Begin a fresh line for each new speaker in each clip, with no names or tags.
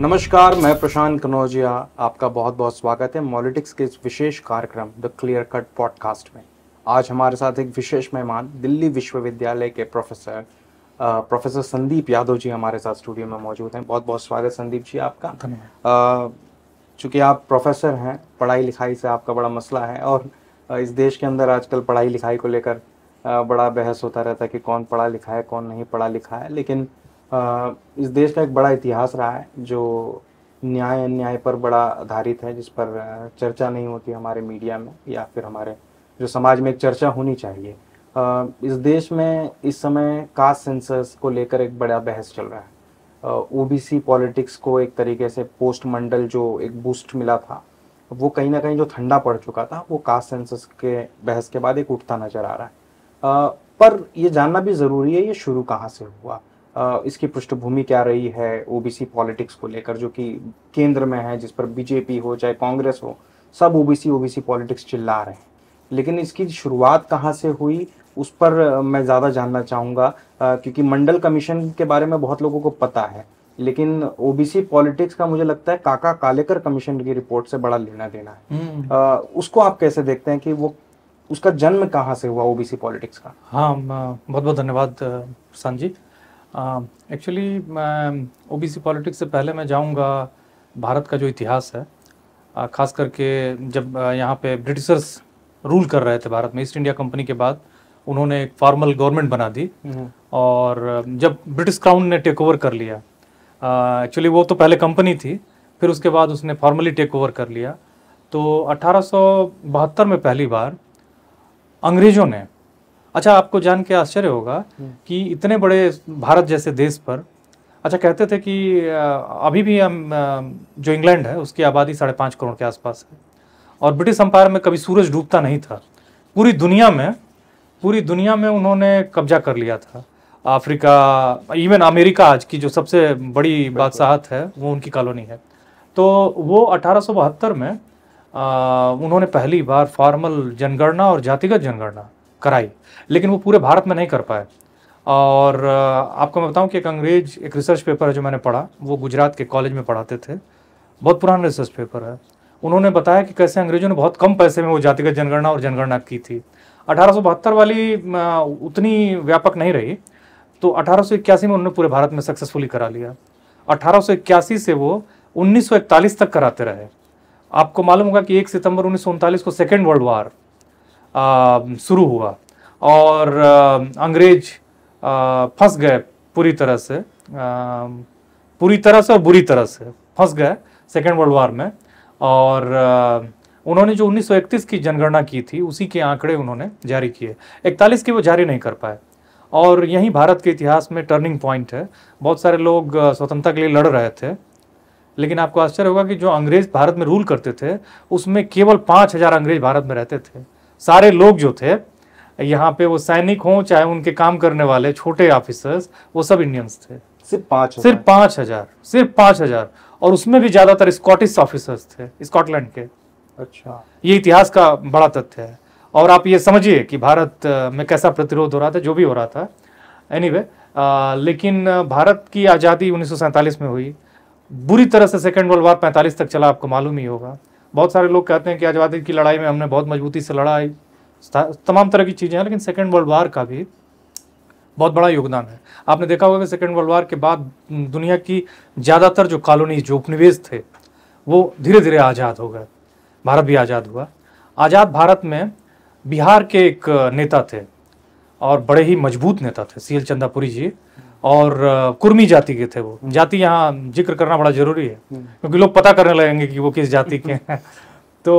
नमस्कार मैं प्रशांत कनौजिया आपका बहुत बहुत स्वागत है मॉलिटिक्स के इस विशेष कार्यक्रम द क्लियर कट पॉडकास्ट में आज हमारे साथ एक विशेष मेहमान दिल्ली विश्वविद्यालय के प्रोफेसर प्रोफेसर संदीप यादव जी हमारे साथ स्टूडियो में मौजूद हैं बहुत बहुत स्वागत संदीप जी आपका चूँकि आप प्रोफेसर हैं पढ़ाई लिखाई से आपका बड़ा मसला है और इस देश के अंदर आजकल पढ़ाई लिखाई को लेकर बड़ा बहस होता रहता है कि कौन पढ़ा लिखा है कौन नहीं पढ़ा लिखा है लेकिन इस देश का एक बड़ा इतिहास रहा है जो न्याय अन्याय पर बड़ा आधारित है जिस पर चर्चा नहीं होती हमारे मीडिया में या फिर हमारे जो समाज में एक चर्चा होनी चाहिए इस देश में इस समय कास्ट सेंसस को लेकर एक बड़ा बहस चल रहा है ओबीसी पॉलिटिक्स को एक तरीके से पोस्ट मंडल जो एक बूस्ट मिला था वो कहीं ना कहीं जो ठंडा पड़ चुका था वो कास्ट सेंसस के बहस के बाद एक उठता नजर आ रहा है पर ये जानना भी ज़रूरी है ये शुरू कहाँ से हुआ इसकी पृष्ठभूमि क्या रही है ओबीसी पॉलिटिक्स को लेकर जो कि केंद्र में है जिस पर बीजेपी हो चाहे कांग्रेस हो सब ओबीसी ओबीसी पॉलिटिक्स चिल्ला रहे हैं लेकिन इसकी शुरुआत कहाँ से हुई उस पर मैं ज़्यादा जानना चाहूँगा क्योंकि मंडल कमीशन के बारे में बहुत लोगों को पता है लेकिन ओबीसी पॉलिटिक्स का मुझे लगता है काका कालेकर कमीशन की रिपोर्ट से बड़ा लेना देना है आ, हम्म। उसको आप कैसे देखते हैं कि वो उसका जन्म कहाँ से हुआ ओबीसी पॉलिटिक्स का
हाँ बहुत बहुत धन्यवाद सांजी actually O B C politics से पहले मैं जाऊँगा भारत का जो इतिहास है uh, ख़ास करके जब uh, यहाँ पे ब्रिटिशर्स रूल कर रहे थे भारत में ईस्ट इंडिया कंपनी के बाद उन्होंने एक फॉर्मल गवर्नमेंट बना दी हम्म। और uh, जब ब्रिटिश क्राउन ने टेक ओवर कर लिया एक्चुअली वो तो पहले कंपनी थी फिर उसके बाद उसने फॉर्मली टेक ओवर कर लिया तो अठारह में पहली बार अंग्रेज़ों ने अच्छा आपको जान के आश्चर्य होगा हम्म। कि इतने बड़े भारत जैसे देश पर अच्छा कहते थे कि अभी भी हम जो इंग्लैंड है उसकी आबादी साढ़े पाँच करोड़ के आसपास है और ब्रिटिश अंपायर में कभी सूरज डूबता नहीं था पूरी दुनिया में पूरी दुनिया में उन्होंने कब्जा कर लिया था अफ्रीका इवन अमेरिका आज की जो सबसे बड़ी बादशाहत है वो उनकी कॉलोनी है तो वो अठारह में आ, उन्होंने पहली बार फॉर्मल जनगणना और जातिगत जनगणना कराई लेकिन वो पूरे भारत में नहीं कर पाए और आपको मैं बताऊं कि एक अंग्रेज एक रिसर्च पेपर है जो मैंने पढ़ा वो गुजरात के कॉलेज में पढ़ाते थे बहुत पुराना रिसर्च पेपर है उन्होंने बताया कि कैसे अंग्रेजों ने बहुत कम पैसे में वो जातिगत जनगणना और जनगणना की थी अठारह वाली उतनी व्यापक नहीं रही तो अठारह में उन्होंने पूरे भारत में सक्सेसफुली करा लिया अठारह से वो उन्नीस तक कराते रहे आपको मालूम होगा कि एक सितंबर उन्नीस को सेकेंड वर्ल्ड वार शुरू हुआ और अंग्रेज फंस गए पूरी तरह से पूरी तरह से और बुरी तरह से फंस गए सेकेंड वर्ल्ड वार में और उन्होंने जो 1931 की जनगणना की थी उसी के आंकड़े उन्होंने जारी किए 41 के वो जारी नहीं कर पाए और यही भारत के इतिहास में टर्निंग पॉइंट है बहुत सारे लोग स्वतंत्रता के लिए लड़ रहे थे लेकिन आपको आश्चर्य होगा कि जो अंग्रेज भारत में रूल करते थे उसमें केवल पाँच हज़ार अंग्रेज भारत में रहते थे सारे लोग जो थे यहाँ पे वो सैनिक हों चाहे उनके काम करने वाले छोटे ऑफिसर्स वो सब इंडियंस थे सिर्फ पाँच सिर्फ पाँच हजार सिर्फ पाँच हजार और उसमें भी ज़्यादातर स्कॉटिश ऑफिसर्स थे स्कॉटलैंड के अच्छा ये इतिहास का बड़ा तथ्य है और आप ये समझिए कि भारत में कैसा प्रतिरोध हो रहा था जो भी हो रहा था एनी anyway, लेकिन भारत की आज़ादी उन्नीस में हुई बुरी तरह से सेकेंड वर्ल्ड वार पैंतालीस तक चला आपको मालूम ही होगा बहुत सारे लोग कहते हैं कि आज़ादी की लड़ाई में हमने बहुत मजबूती से लड़ा है तमाम तरह की चीज़ें हैं लेकिन सेकेंड वर्ल्ड वार का भी बहुत बड़ा योगदान है आपने देखा होगा कि सेकेंड वर्ल्ड वार के बाद दुनिया की ज़्यादातर जो कॉलोनी जो उपनिवेश थे वो धीरे धीरे आज़ाद हो गए भारत भी आज़ाद हुआ आज़ाद भारत में बिहार के एक नेता थे और बड़े ही मजबूत नेता थे सी एल चंदापुरी जी और कुर्मी जाति के थे वो जाति यहाँ जिक्र करना बड़ा जरूरी है हम्म। क्योंकि लोग पता करने लगेंगे कि वो किस जाति के हैं तो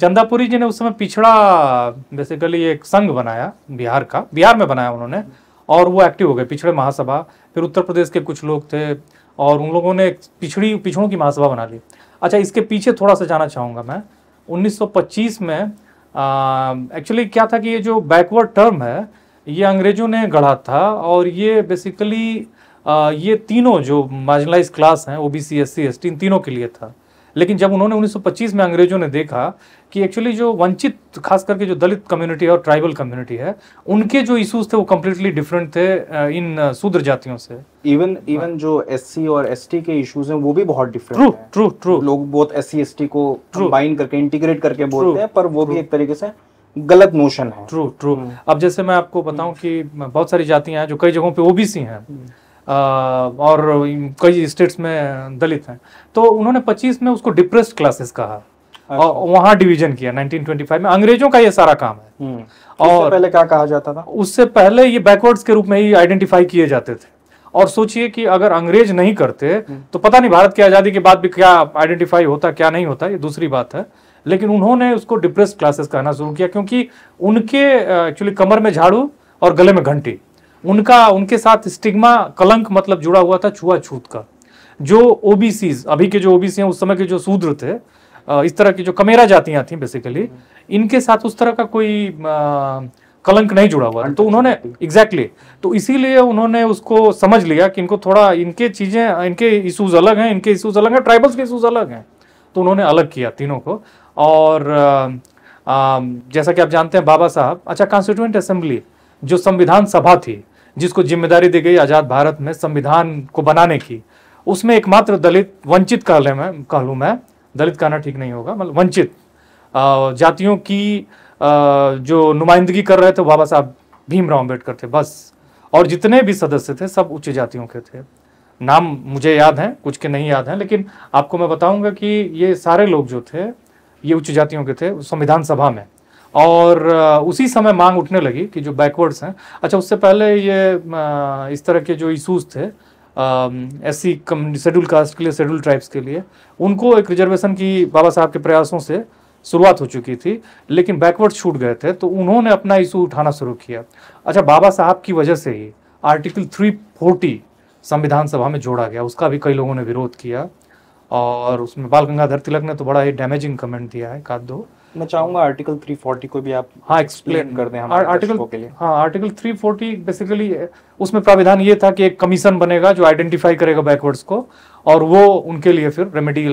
चंदापुरी जी ने उस समय पिछड़ा बेसिकली एक संघ बनाया बिहार का बिहार में बनाया उन्होंने और वो एक्टिव हो गए पिछड़े महासभा फिर उत्तर प्रदेश के कुछ लोग थे और उन लोगों ने पिछड़ी पिछड़ों की महासभा बना ली अच्छा इसके पीछे थोड़ा सा जाना चाहूँगा मैं 1925 में एक्चुअली क्या था कि ये जो बैकवर्ड टर्म है ये अंग्रेज़ों ने गढ़ा था और ये बेसिकली ये तीनों जो मार्जिनलाइज क्लास हैं O B C S C S T इन तीनों के लिए था लेकिन जब उन्होंने 1925 में अंग्रेजों ने देखा कि एक्चुअली जो वंचित खास करके जो दलित कम्युनिटी और ट्राइबल कम्युनिटी है उनके जो इश्यूज थे वो कम्प्लीटली डिफरेंट थे इन शूद्र जातियों से
इवन इवन जो एससी और एसटी के इश्यूज हैं वो भी बहुत डिफरेंट ट्रू ट्रू ट्रू लोग बहुत एससी एसटी को कंबाइन करके इंटीग्रेट करके बोलते हैं पर वो भी एक तरीके से गलत नोशन है ट्रू हम्म। ट्रू अब जैसे मैं आपको बताऊं
कि बहुत सारी जातियां हैं जो कई जगहों पे ओबीसी हैं हम्म।
और कई
स्टेट्स में दलित हैं तो उन्होंने 25 में उसको डिप्रेस्ड क्लासेस कहा अच्छा। और वहाँ डिवीजन किया 1925 में अंग्रेजों का ये सारा काम
है हम्म। और उससे पहले क्या कहा जाता था
उससे पहले ये बैकवर्ड्स के रूप में ही आइडेंटिफाई किए जाते थे और सोचिए कि अगर अंग्रेज नहीं करते तो पता नहीं भारत की आज़ादी के बाद भी क्या आइडेंटिफाई होता क्या नहीं होता ये दूसरी बात है लेकिन उन्होंने उसको डिप्रेस क्लासेस कहना शुरू किया क्योंकि उनके एक्चुअली कमर में झाड़ू और गले में घंटी उनका उनके साथ स्टिग्मा कलंक मतलब जुड़ा हुआ था छुआ छूत का जो ओबीसी अभी के जो ओबीसी हैं उस समय के जो शूद्र थे इस तरह की जो कमेरा जातियां थी बेसिकली इनके साथ उस तरह का कोई आ, कलंक नहीं जुड़ा हुआ तो उन्होंने एग्जैक्टली exactly, तो इसीलिए उन्होंने उसको समझ लिया कि इनको थोड़ा इनके चीज़ें इनके इशूज़ अलग हैं इनके इशूज़ अलग हैं ट्राइबल्स के इशूज़ अलग हैं तो उन्होंने अलग किया तीनों को और आ, जैसा कि आप जानते हैं बाबा साहब अच्छा कॉन्स्टिट्यूंट असेंबली जो संविधान सभा थी जिसको जिम्मेदारी दी गई आज़ाद भारत में संविधान को बनाने की उसमें एकमात्र दलित वंचित कह लें मैं कह लूँ मैं दलित कहना ठीक नहीं होगा मतलब वंचित जातियों की जो नुमाइंदगी कर रहे थे बाबा साहब भीमराव अम्बेडकर थे बस और जितने भी सदस्य थे सब उच्च जातियों के थे नाम मुझे याद हैं कुछ के नहीं याद हैं लेकिन आपको मैं बताऊंगा कि ये सारे लोग जो थे ये उच्च जातियों के थे संविधान सभा में और उसी समय मांग उठने लगी कि जो बैकवर्ड्स हैं अच्छा उससे पहले ये इस तरह के जो इशूज़ थे एस सी शेड्यूल कास्ट के लिए शेड्यूल ट्राइब्स के लिए उनको एक रिजर्वेशन की बाबा साहब के प्रयासों से शुरुआत हो चुकी थी लेकिन बैकवर्ड छूट गए थे तो उन्होंने अपना इशू उठाना शुरू किया अच्छा बाबा साहब की वजह से ही आर्टिकल थ्री फोर्टी संविधान सभा में जोड़ा गया उसका भी कई लोगों ने विरोध किया और उसमें बाल गंगाधर तिलक ने तो बड़ा ही डैमेजिंग कमेंट दिया है काद दो
मैं चाहूंगा आर्टिकल 340 को भी आप हाँ एक्सप्लेन कर दें हमारे आर्टिकल के लिए
हाँ आर्टिकल 340 बेसिकली उसमें प्राविधान ये था कि एक कमीशन बनेगा जो आइडेंटिफाई करेगा बैकवर्ड्स को और वो उनके लिए फिर रेमेडी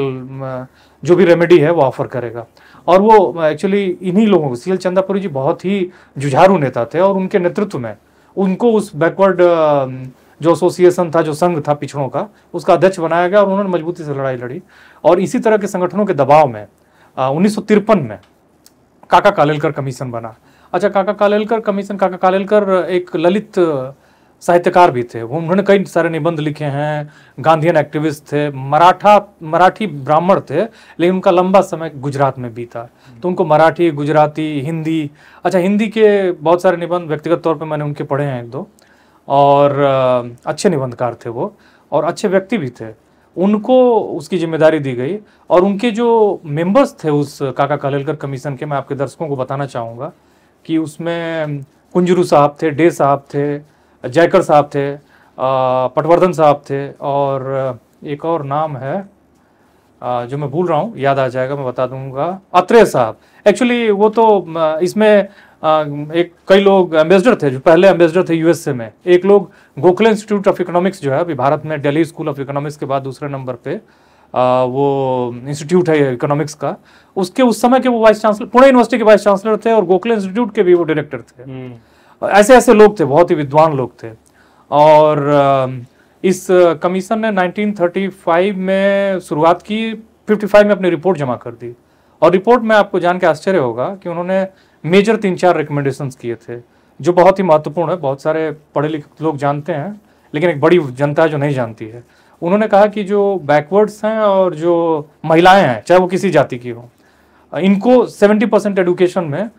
जो भी रेमेडी है वो ऑफर करेगा और वो एक्चुअली इन्हीं लोगों को सी चंदापुरी जी बहुत ही जुझारू नेता थे और उनके नेतृत्व में उनको उस बैकवर्ड जो एसोसिएशन था जो संघ था पिछड़ों का उसका अध्यक्ष बनाया गया और उन्होंने मजबूती से लड़ाई लड़ी और इसी तरह के संगठनों के दबाव में उन्नीस में काका कालेलकर कमीशन बना अच्छा काका कालेलकर कमीशन काका कालेलकर एक ललित साहित्यकार भी थे वो उन्होंने कई सारे निबंध लिखे हैं गांधीयन एक्टिविस्ट थे मराठा मराठी ब्राह्मण थे लेकिन उनका लंबा समय गुजरात में बीता तो उनको मराठी गुजराती हिंदी अच्छा हिंदी के बहुत सारे निबंध व्यक्तिगत तौर पर मैंने उनके पढ़े हैं एक दो और अच्छे निबंधकार थे वो और अच्छे व्यक्ति भी थे उनको उसकी जिम्मेदारी दी गई और उनके जो मेंबर्स थे उस काका कलेलकर कमीशन के मैं आपके दर्शकों को बताना चाहूँगा कि उसमें कुंजरू साहब थे डे साहब थे जयकर साहब थे पटवर्धन साहब थे और एक और नाम है जो मैं भूल रहा हूँ याद आ जाएगा मैं बता दूंगा अत्रेय साहब एक्चुअली वो तो इसमें एक कई लोग एम्बेसडर थे जो पहले एम्बेसडर थे यूएसए में एक लोग गोखले इंस्टीट्यूट ऑफ इकोनॉमिक्स जो है अभी भारत में दिल्ली स्कूल ऑफ इकोनॉमिक्स के बाद दूसरे नंबर पे आ, वो इंस्टीट्यूट है इकोनॉमिक्स का उसके उस समय के वो वाइस चांसलर पुणे यूनिवर्सिटी के वाइस चांसलर थे और गोखले इंस्टीट्यूट के भी वो डायरेक्टर थे हम्म। ऐसे ऐसे लोग थे बहुत ही विद्वान लोग थे और इस कमीशन ने 1935 में शुरुआत की 55 में अपनी रिपोर्ट जमा कर दी और रिपोर्ट में आपको जान के आश्चर्य होगा कि उन्होंने मेजर तीन चार रिकमेंडेशंस किए थे जो बहुत ही महत्वपूर्ण है बहुत सारे पढ़े लिखे लोग जानते हैं लेकिन एक बड़ी जनता जो नहीं जानती है उन्होंने कहा कि जो बैकवर्ड्स हैं और जो महिलाएं हैं चाहे वो किसी जाति की हो इनको 70 परसेंट एडुकेशन में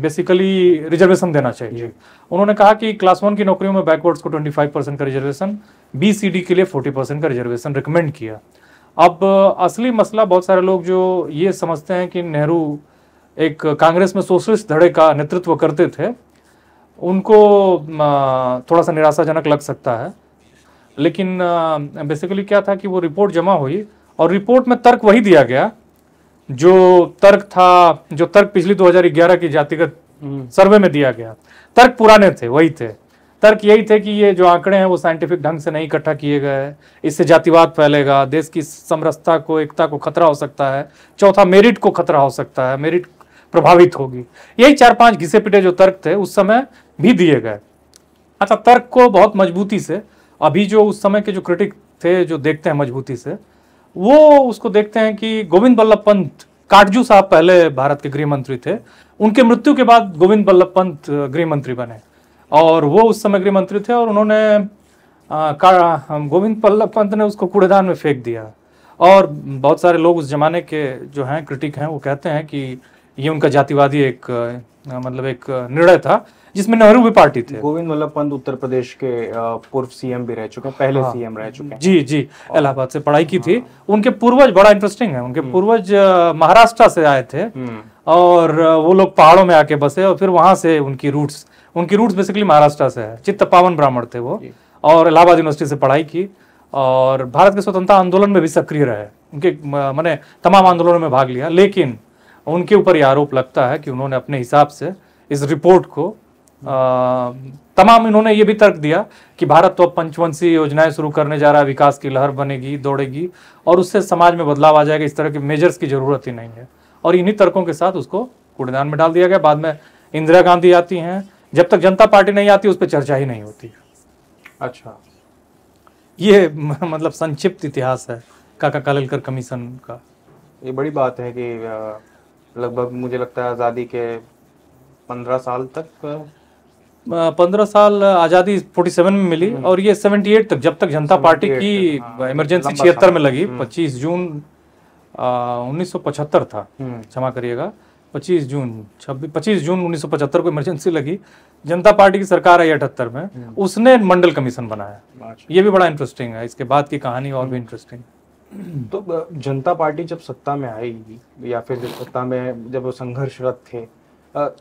बेसिकली रिजर्वेशन देना चाहिए उन्होंने कहा कि क्लास वन की नौकरियों में बैकवर्ड्स को 25 परसेंट का रिजर्वेशन बी सी डी के लिए 40 परसेंट का रिजर्वेशन रिकमेंड किया अब असली मसला बहुत सारे लोग जो ये समझते हैं कि नेहरू एक कांग्रेस में सोशलिस्ट धड़े का नेतृत्व करते थे उनको थोड़ा सा निराशाजनक लग सकता है लेकिन बेसिकली क्या था कि वो रिपोर्ट जमा हुई और रिपोर्ट में तर्क वही दिया गया जो तर्क था जो तर्क पिछली 2011 की जातिगत हम्म। सर्वे में दिया गया तर्क पुराने थे वही थे तर्क यही थे कि ये जो आंकड़े हैं वो साइंटिफिक ढंग से नहीं इकट्ठा किए गए इससे जातिवाद फैलेगा देश की समरसता को एकता को खतरा हो सकता है चौथा मेरिट को खतरा हो सकता है मेरिट प्रभावित होगी यही चार पांच घिसे पिटे जो तर्क थे उस समय भी दिए गए अच्छा तर्क को बहुत मजबूती से अभी जो उस समय के जो क्रिटिक थे जो देखते हैं मजबूती से वो उसको देखते हैं कि गोविंद बल्लभ पंत काटजू साहब पहले भारत के गृह मंत्री थे उनके मृत्यु के बाद गोविंद बल्लभ पंत गृह मंत्री बने और वो उस समय गृह मंत्री थे और उन्होंने गोविंद बल्लभ पंत ने उसको कूड़ेदान में फेंक दिया और बहुत सारे लोग उस जमाने के जो हैं क्रिटिक हैं वो कहते हैं कि ये उनका जातिवादी एक मतलब एक निर्णय था जिसमें नेहरू भी पार्टी थे
गोविंद वल्लभ पंत उत्तर प्रदेश के पूर्व सीएम भी रह चुके हैं पहले हाँ, सीएम रह चुके हैं जी
जी इलाहाबाद से पढ़ाई की हाँ, थी उनके पूर्वज बड़ा इंटरेस्टिंग है उनके हम्म।
पूर्वज महाराष्ट्र से आए
थे हम्म। और वो लोग पहाड़ों में आके बसे और फिर वहां से उनकी रूट्स उनकी रूट्स बेसिकली महाराष्ट्र से है चित्त पावन ब्राह्मण थे वो और इलाहाबाद यूनिवर्सिटी से पढ़ाई की और भारत के स्वतंत्रता आंदोलन में भी सक्रिय रहे उनके मैंने तमाम आंदोलनों में भाग लिया लेकिन उनके ऊपर यह आरोप लगता है कि उन्होंने अपने हिसाब से इस रिपोर्ट को आ, तमाम इन्होंने ये भी तर्क दिया कि भारत तो अब पंचवंशी योजनाएं शुरू करने जा रहा है विकास की लहर बनेगी दौड़ेगी और उससे समाज में बदलाव आ जाएगा इस तरह के मेजर्स की जरूरत ही नहीं है और इन्हीं तर्कों के साथ उसको कूड़ेदान में डाल दिया गया बाद में इंदिरा गांधी आती हैं जब तक जनता पार्टी नहीं आती उस पर चर्चा ही नहीं होती अच्छा ये मतलब संक्षिप्त इतिहास है काका कालेलकर कमीशन का
ये बड़ी बात है कि लगभग मुझे लगता है आज़ादी के पंद्रह साल तक
पंद्रह साल आज़ादी 47 में मिली हम्म। और ये 78 तक जब तक जनता पार्टी की हाँ, इमरजेंसी छिहत्तर में लगी 25 हम्म। हम्म। जून उन्नीस था क्षमा करिएगा 25 जून छब्बीस 25 जून 1975 को इमरजेंसी लगी जनता पार्टी की सरकार आई अठहत्तर में उसने मंडल कमीशन बनाया अच्छा। ये भी बड़ा इंटरेस्टिंग है इसके बाद की कहानी
और भी इंटरेस्टिंग है तो जनता पार्टी जब सत्ता में आई या फिर जब सत्ता में जब संघर्षरत थे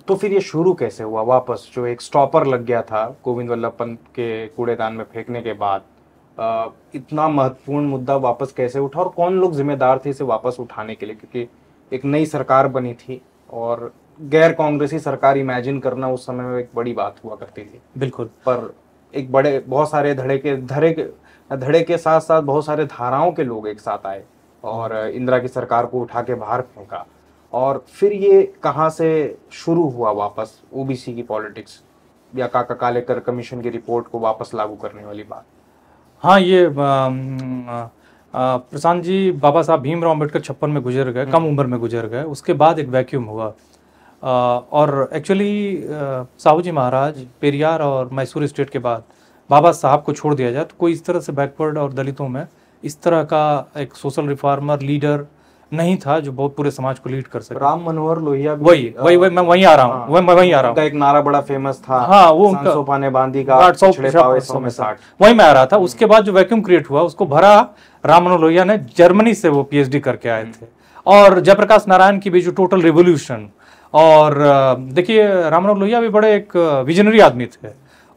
तो फिर ये शुरू कैसे हुआ वापस जो एक स्टॉपर लग गया था गोविंद वल्लभ पंत के कूड़ेदान में फेंकने के बाद इतना महत्वपूर्ण मुद्दा वापस कैसे उठा और कौन लोग जिम्मेदार थे इसे वापस उठाने के लिए क्योंकि एक नई सरकार बनी थी और गैर कांग्रेसी सरकार इमेजिन करना उस समय में एक बड़ी बात हुआ करती थी बिल्कुल पर एक बड़े बहुत सारे धड़े के धड़े धड़े के साथ साथ बहुत सारे धाराओं के लोग एक साथ आए और हम्म। इंदिरा की सरकार को उठा के बाहर फेंका और फिर ये कहाँ से शुरू हुआ वापस ओबीसी की पॉलिटिक्स या काका कालेकर कमीशन की रिपोर्ट को वापस लागू करने वाली बात
हाँ ये प्रशांत जी बाबा साहब भीमराव अम्बेडकर छप्पन में गुजर गए कम हम्म। उम्र में गुजर गए उसके बाद एक वैक्यूम हुआ आ, और एक्चुअली साहू जी महाराज हम्म। पेरियार और मैसूर स्टेट के बाद बाबा साहब को छोड़ दिया जाए तो कोई इस तरह से बैकवर्ड और दलितों में इस तरह का एक सोशल रिफॉर्मर लीडर नहीं था जो बहुत पूरे समाज को लीड कर सके
राम मनोहर लोहिया वही वही वही मैं वहीं आ रहा हूँ हाँ, वही मैं वहीं आ रहा हूँ एक नारा बड़ा फेमस था हाँ
वो उनका बांधी का आठ सौ में साठ वही मैं आ रहा था हम्म। उसके बाद जो वैक्यूम क्रिएट हुआ उसको भरा राम मनोहर लोहिया ने जर्मनी से वो पीएचडी करके आए हम्म। थे और जयप्रकाश नारायण की भी जो टोटल रिवोल्यूशन और देखिए राम मनोहर लोहिया भी बड़े एक विजनरी आदमी थे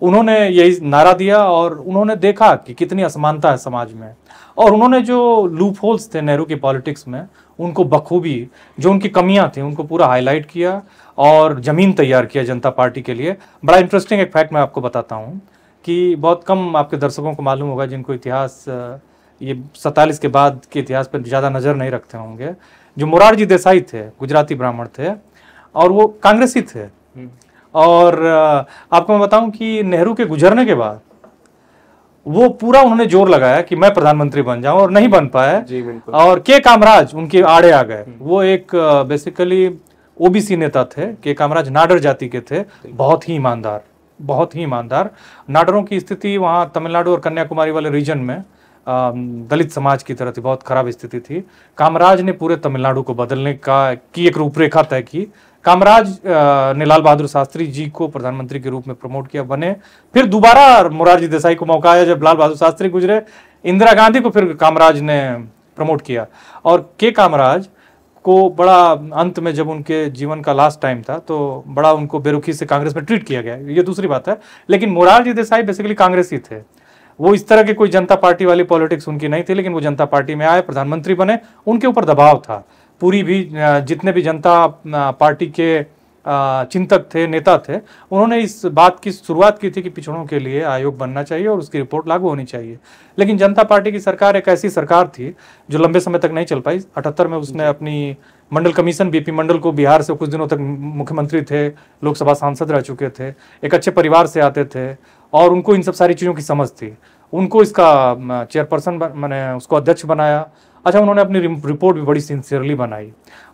उन्होंने यही नारा दिया और उन्होंने देखा कि कितनी असमानता है समाज में और उन्होंने जो लूप होल्स थे नेहरू की पॉलिटिक्स में उनको बखूबी जो उनकी कमियां थी उनको पूरा हाईलाइट किया और ज़मीन तैयार किया जनता पार्टी के लिए बड़ा इंटरेस्टिंग एक फैक्ट मैं आपको बताता हूँ कि बहुत कम आपके दर्शकों को मालूम होगा जिनको इतिहास ये सैतालीस के बाद के इतिहास पर ज़्यादा नज़र नहीं रखते होंगे जो मुरारजी देसाई थे गुजराती ब्राह्मण थे और वो कांग्रेसी थे हम्म। और आपको मैं बताऊं कि नेहरू के गुजरने के बाद वो पूरा उन्होंने जोर लगाया कि मैं प्रधानमंत्री बन जाऊं और नहीं बन पाए और के कामराज उनके आड़े आ गए हम्म। वो एक बेसिकली ओबीसी नेता थे के कामराज नाडर जाति के थे बहुत ही ईमानदार बहुत ही ईमानदार नाडरों की स्थिति वहाँ तमिलनाडु और कन्याकुमारी वाले रीजन में दलित समाज की तरह थी बहुत खराब स्थिति थी कामराज ने पूरे तमिलनाडु को बदलने का की एक रूपरेखा तय की कामराज ने लाल बहादुर शास्त्री जी को प्रधानमंत्री के रूप में प्रमोट किया बने फिर दोबारा मोरारजी देसाई को मौका आया जब लाल बहादुर शास्त्री गुजरे इंदिरा गांधी को फिर कामराज ने प्रमोट किया और के कामराज को बड़ा अंत में जब उनके जीवन का लास्ट टाइम था तो बड़ा उनको बेरुखी से कांग्रेस में ट्रीट किया गया ये दूसरी बात है लेकिन मोरारजी देसाई बेसिकली कांग्रेस ही थे वो इस तरह के कोई जनता पार्टी वाली पॉलिटिक्स उनकी नहीं थी लेकिन वो जनता पार्टी में आए प्रधानमंत्री बने उनके ऊपर दबाव था पूरी भी जितने भी जनता पार्टी के चिंतक थे नेता थे उन्होंने इस बात की शुरुआत की थी कि पिछड़ों के लिए आयोग बनना चाहिए और उसकी रिपोर्ट लागू होनी चाहिए लेकिन जनता पार्टी की सरकार एक ऐसी सरकार थी जो लंबे समय तक नहीं चल पाई अठहत्तर में उसने अपनी मंडल कमीशन बीपी मंडल को बिहार से कुछ दिनों तक मुख्यमंत्री थे लोकसभा सांसद रह चुके थे एक अच्छे परिवार से आते थे और उनको इन सब सारी चीज़ों की समझ थी उनको इसका चेयरपर्सन मैंने उसको अध्यक्ष बनाया अच्छा उन्होंने अपनी रिपोर्ट भी बड़ी सिंसियरली बनाई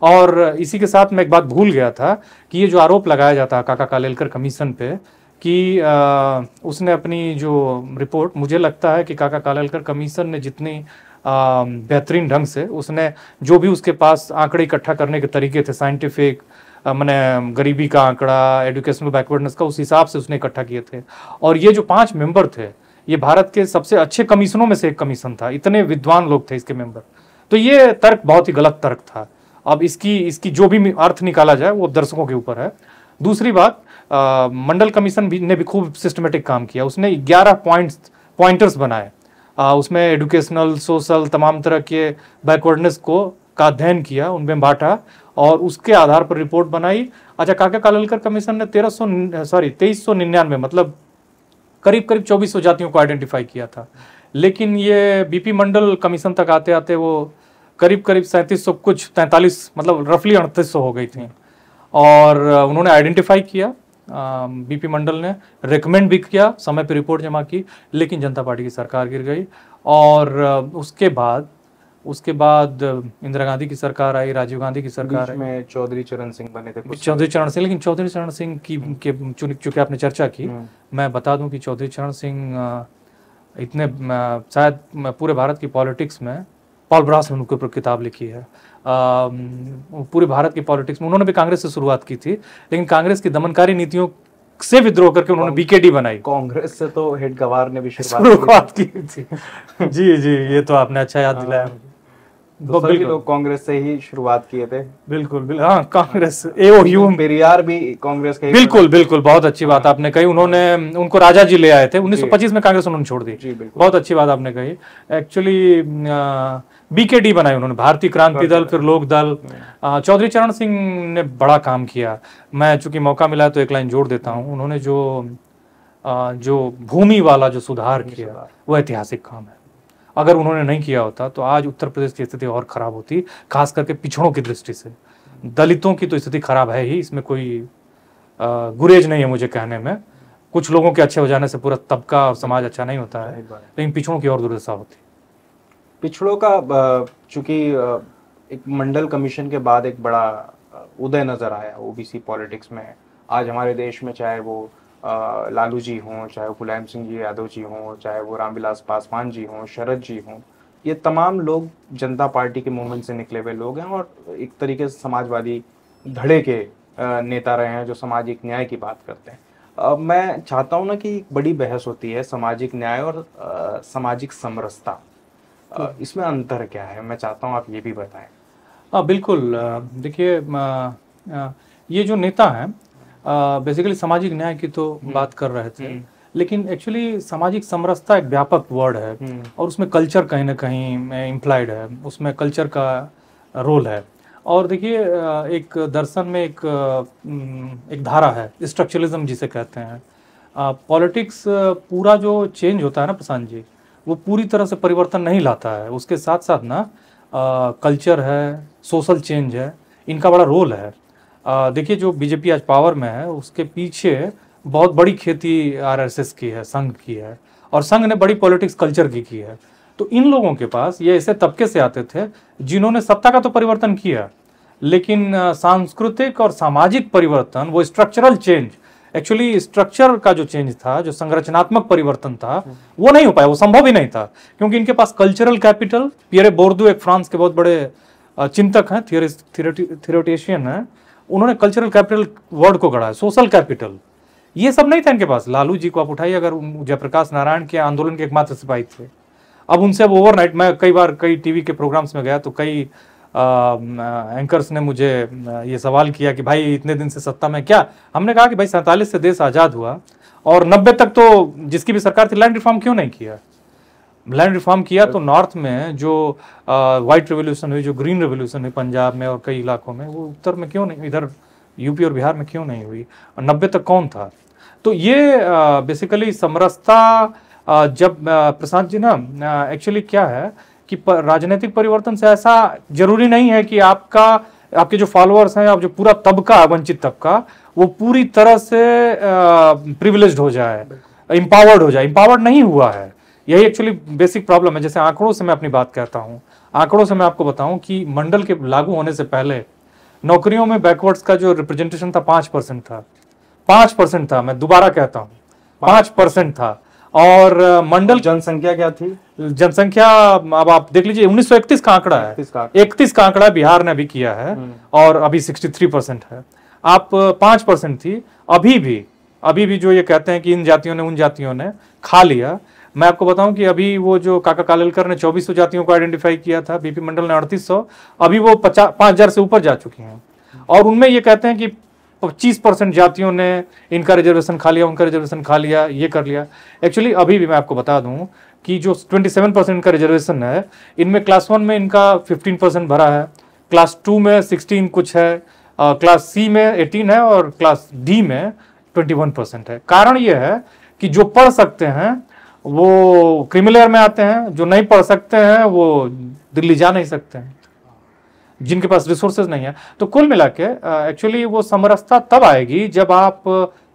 और इसी के साथ मैं एक बात भूल गया था कि ये जो आरोप लगाया जाता है काका कालेलकर कमीशन पे कि आ, उसने अपनी जो रिपोर्ट मुझे लगता है कि काका कालेलकर कमीशन ने जितनी बेहतरीन ढंग से उसने जो भी उसके पास आंकड़े इकट्ठा करने के तरीके थे साइंटिफिक मैंने गरीबी का आंकड़ा एजुकेशनल बैकवर्डनेस का उस हिसाब से उसने इकट्ठा किए थे और ये जो पांच मेंबर थे ये भारत के सबसे अच्छे कमीशनों में से एक कमीशन था इतने विद्वान लोग थे इसके मेंबर तो ये तर्क बहुत ही गलत तर्क था अब इसकी इसकी जो भी अर्थ निकाला जाए वो दर्शकों के ऊपर है दूसरी बात आ, मंडल कमीशन भी ने भी खूब सिस्टमेटिक काम किया उसने 11 पॉइंट्स पॉइंटर्स बनाए आ, उसमें एडुकेशनल सोशल तमाम तरह के बैकवर्डनेस को का अध्ययन किया उनमें बांटा और उसके आधार पर रिपोर्ट बनाई अच्छा काका कालकर कमीशन ने तेरह सॉरी तेईस मतलब करीब करीब चौबीस सौ जातियों को आइडेंटिफाई किया था लेकिन ये बीपी मंडल कमीशन तक आते आते वो करीब करीब सैंतीस सौ कुछ तैंतालीस मतलब रफली अड़तीस सौ हो गई थी और उन्होंने आइडेंटिफाई किया बीपी मंडल ने रिकमेंड भी किया समय पर रिपोर्ट जमा की लेकिन जनता पार्टी की सरकार गिर गई और उसके बाद उसके बाद इंदिरा गांधी की सरकार आई राजीव गांधी की सरकार
में चौधरी चरण सिंह बने थे चौधरी चरण सिंह
लेकिन चौधरी चरण सिंह की के चूंकि आपने चर्चा की हम्म। मैं बता दूं कि चौधरी चरण सिंह इतने शायद पूरे भारत की पॉलिटिक्स में पॉल ब्रास ने उनके ऊपर किताब लिखी है पूरे भारत की पॉलिटिक्स में उन्होंने भी कांग्रेस से शुरुआत की थी लेकिन कांग्रेस की दमनकारी नीतियों से विद्रोह करके उन्होंने बीकेडी
बनाई कांग्रेस से तो हेड गवार ने भी शुरुआत की थी जी जी ये तो आपने अच्छा याद दिलाया हाँ। तो कांग्रेस से ही शुरुआत किए थे बिल्कुल बिल्कुल हाँ कांग्रेस ओ यू पेरियार भी कांग्रेस के बिल्कुल
हाँ। बिल्कुल बहुत अच्छी बात आपने कही उन्होंने उनको राजा जी ले आए थे 1925 में कांग्रेस उन्होंने छोड़ दी बहुत अच्छी बात आपने कही एक्चुअली बीकेडी बनाई उन्होंने भारतीय क्रांति दल फिर लोक दल हाँ। चौधरी चरण सिंह ने बड़ा काम किया मैं चूंकि मौका मिला तो एक लाइन जोड़ देता हूँ उन्होंने जो जो भूमि वाला जो सुधार किया वो ऐतिहासिक काम है अगर उन्होंने नहीं किया होता तो आज उत्तर प्रदेश की स्थिति और खराब होती खास करके पिछड़ों की दृष्टि से दलितों की तो स्थिति खराब है ही इसमें कोई गुरेज नहीं है मुझे कहने में कुछ लोगों के अच्छे हो जाने से पूरा तबका और समाज अच्छा नहीं होता है लेकिन पिछड़ों की और दुर्दशा होती
पिछड़ों का चूंकि एक मंडल कमीशन के बाद एक बड़ा उदय नजर आया ओबीसी पॉलिटिक्स में आज हमारे देश में चाहे वो लालू जी हों चाहे वो मुलायम सिंह जी यादव जी हों चाहे वो रामविलास पासवान जी हों शरद जी हों ये तमाम लोग जनता पार्टी के मूवमेंट से निकले हुए लोग हैं और एक तरीके से समाजवादी धड़े के नेता रहे हैं जो सामाजिक न्याय की बात करते हैं अब मैं चाहता हूँ ना कि एक बड़ी बहस होती है सामाजिक न्याय और सामाजिक समरसता हम्म। इसमें अंतर क्या है मैं चाहता हूँ आप ये भी बताएं
हाँ बिल्कुल देखिए ये जो नेता हैं बेसिकली सामाजिक न्याय की तो हम्म। बात कर रहे थे हम्म। लेकिन एक्चुअली सामाजिक समरसता एक व्यापक वर्ड है हम्म। और उसमें कल्चर कहीं ना कहीं इम्प्लाइड है उसमें कल्चर का रोल है और देखिए एक दर्शन में एक एक धारा है स्ट्रक्चरलिज्म जिसे कहते हैं पॉलिटिक्स पूरा जो चेंज होता है ना प्रशांत जी वो पूरी तरह से परिवर्तन नहीं लाता है उसके साथ साथ ना कल्चर है सोशल चेंज है इनका बड़ा रोल है देखिए जो बीजेपी आज पावर में है उसके पीछे बहुत बड़ी खेती आरएसएस की है संघ की है और संघ ने बड़ी पॉलिटिक्स कल्चर की की है तो इन लोगों के पास ये ऐसे तबके से आते थे जिन्होंने सत्ता का तो परिवर्तन किया लेकिन सांस्कृतिक और सामाजिक परिवर्तन वो स्ट्रक्चरल चेंज एक्चुअली स्ट्रक्चर का जो चेंज था जो संरचनात्मक परिवर्तन था वो नहीं हो पाया वो संभव ही नहीं था क्योंकि इनके पास कल्चरल कैपिटल पियरे बोर्दू एक फ्रांस के बहुत बड़े चिंतक हैं थियोटिशियन हैं उन्होंने कल्चरल कैपिटल वर्ड को गढ़ा सोशल कैपिटल ये सब नहीं था इनके पास लालू जी को आप उठाइए अगर जयप्रकाश नारायण के आंदोलन के एकमात्र सिपाही थे अब उनसे अब ओवरनाइट मैं कई बार कई टीवी के प्रोग्राम्स में गया तो कई एंकर्स ने मुझे ये सवाल किया कि भाई इतने दिन से सत्ता में क्या हमने कहा कि भाई सैंतालीस से देश आज़ाद हुआ और नब्बे तक तो जिसकी भी सरकार थी लैंड रिफॉर्म क्यों नहीं किया लैंड रिफॉर्म किया तो नॉर्थ में जो वाइट uh, रेवोल्यूशन हुई जो ग्रीन रेवोल्यूशन हुई पंजाब में और कई इलाकों में वो उत्तर में क्यों नहीं इधर यूपी और बिहार में क्यों नहीं हुई और नब्बे तक कौन था तो ये बेसिकली uh, समरसता uh, जब प्रशांत जी ना एक्चुअली क्या है कि राजनीतिक परिवर्तन से ऐसा जरूरी नहीं है कि आपका आपके जो फॉलोअर्स हैं आप जो पूरा तबका है वंचित तबका वो पूरी तरह से प्रिविलेज हो जाए इम्पावर्ड हो जाए इम्पावर्ड नहीं हुआ है यही एक्चुअली बेसिक प्रॉब्लम है जैसे आंकड़ों से मैं अपनी बात कहता हूँ आंकड़ों से मैं आपको बताऊँ कि मंडल के लागू होने से पहले नौकरियों में बैकवर्ड्स का जो रिप्रेजेंटेशन था पाँच परसेंट था पाँच परसेंट था मैं दोबारा कहता हूँ पाँच परसेंट था और मंडल जनसंख्या क्या थी जनसंख्या अब आप देख लीजिए 1931 का आंकड़ा है इकतीस का आंकड़ा बिहार ने अभी किया है हम्म। और अभी 63 परसेंट है आप पाँच परसेंट थी अभी भी अभी भी जो ये कहते हैं कि इन जातियों ने उन जातियों ने खा लिया मैं आपको बताऊं कि अभी वो जो काका कालेलकर ने सौ जातियों को आइडेंटिफाई किया था बीपी मंडल ने सौ अभी वो पचास पाँच से ऊपर जा चुकी हैं और उनमें ये कहते हैं कि पच्चीस परसेंट जातियों ने इनका रिजर्वेशन खा लिया उनका रिजर्वेशन खा लिया ये कर लिया एक्चुअली अभी भी मैं आपको बता दूं कि जो ट्वेंटी सेवन परसेंट इनका रिजर्वेशन है इनमें क्लास वन में इनका फिफ्टीन परसेंट भरा है क्लास टू में सिक्सटीन कुछ है क्लास सी में एटीन है और क्लास डी में वन परसेंट है कारण यह है कि जो पढ़ सकते हैं वो क्रिमिलेयर में आते हैं जो नहीं पढ़ सकते हैं वो दिल्ली जा नहीं सकते हैं जिनके पास रिसोर्सेज नहीं है तो कुल मिला के एक्चुअली वो समरसता तब आएगी जब आप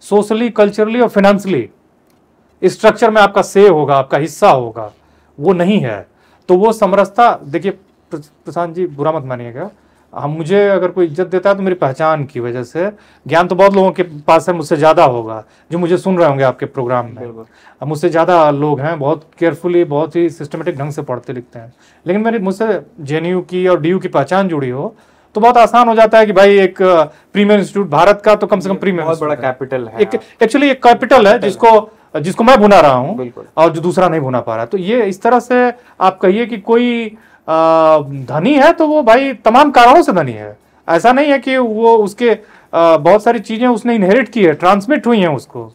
सोशली कल्चरली और फिनेंशली स्ट्रक्चर में आपका से होगा आपका हिस्सा होगा वो नहीं है तो वो समरसता देखिए प्रशांत जी बुरा मत मानिएगा हम हाँ, मुझे अगर कोई इज्जत देता है तो मेरी पहचान की वजह से ज्ञान तो बहुत लोगों के पास है मुझसे ज़्यादा होगा जो मुझे सुन रहे होंगे आपके प्रोग्राम में अब मुझसे ज़्यादा लोग हैं बहुत केयरफुली बहुत ही सिस्टमेटिक ढंग से पढ़ते लिखते हैं लेकिन मेरी मुझसे जे की और डी की पहचान जुड़ी हो तो बहुत आसान हो जाता है कि भाई एक प्रीमियर इंस्टीट्यूट भारत का तो कम से कम प्रीमियर बहुत बड़ा कैपिटल है एक्चुअली एक हाँ। कैपिटल है जिसको जिसको मैं भुना रहा हूँ और जो दूसरा नहीं भुना पा रहा तो ये इस तरह से आप कहिए कि कोई धनी है तो वो भाई तमाम कारणों से धनी है ऐसा नहीं है कि वो उसके बहुत सारी चीजें उसने इनहेरिट की है ट्रांसमिट हुई है उसको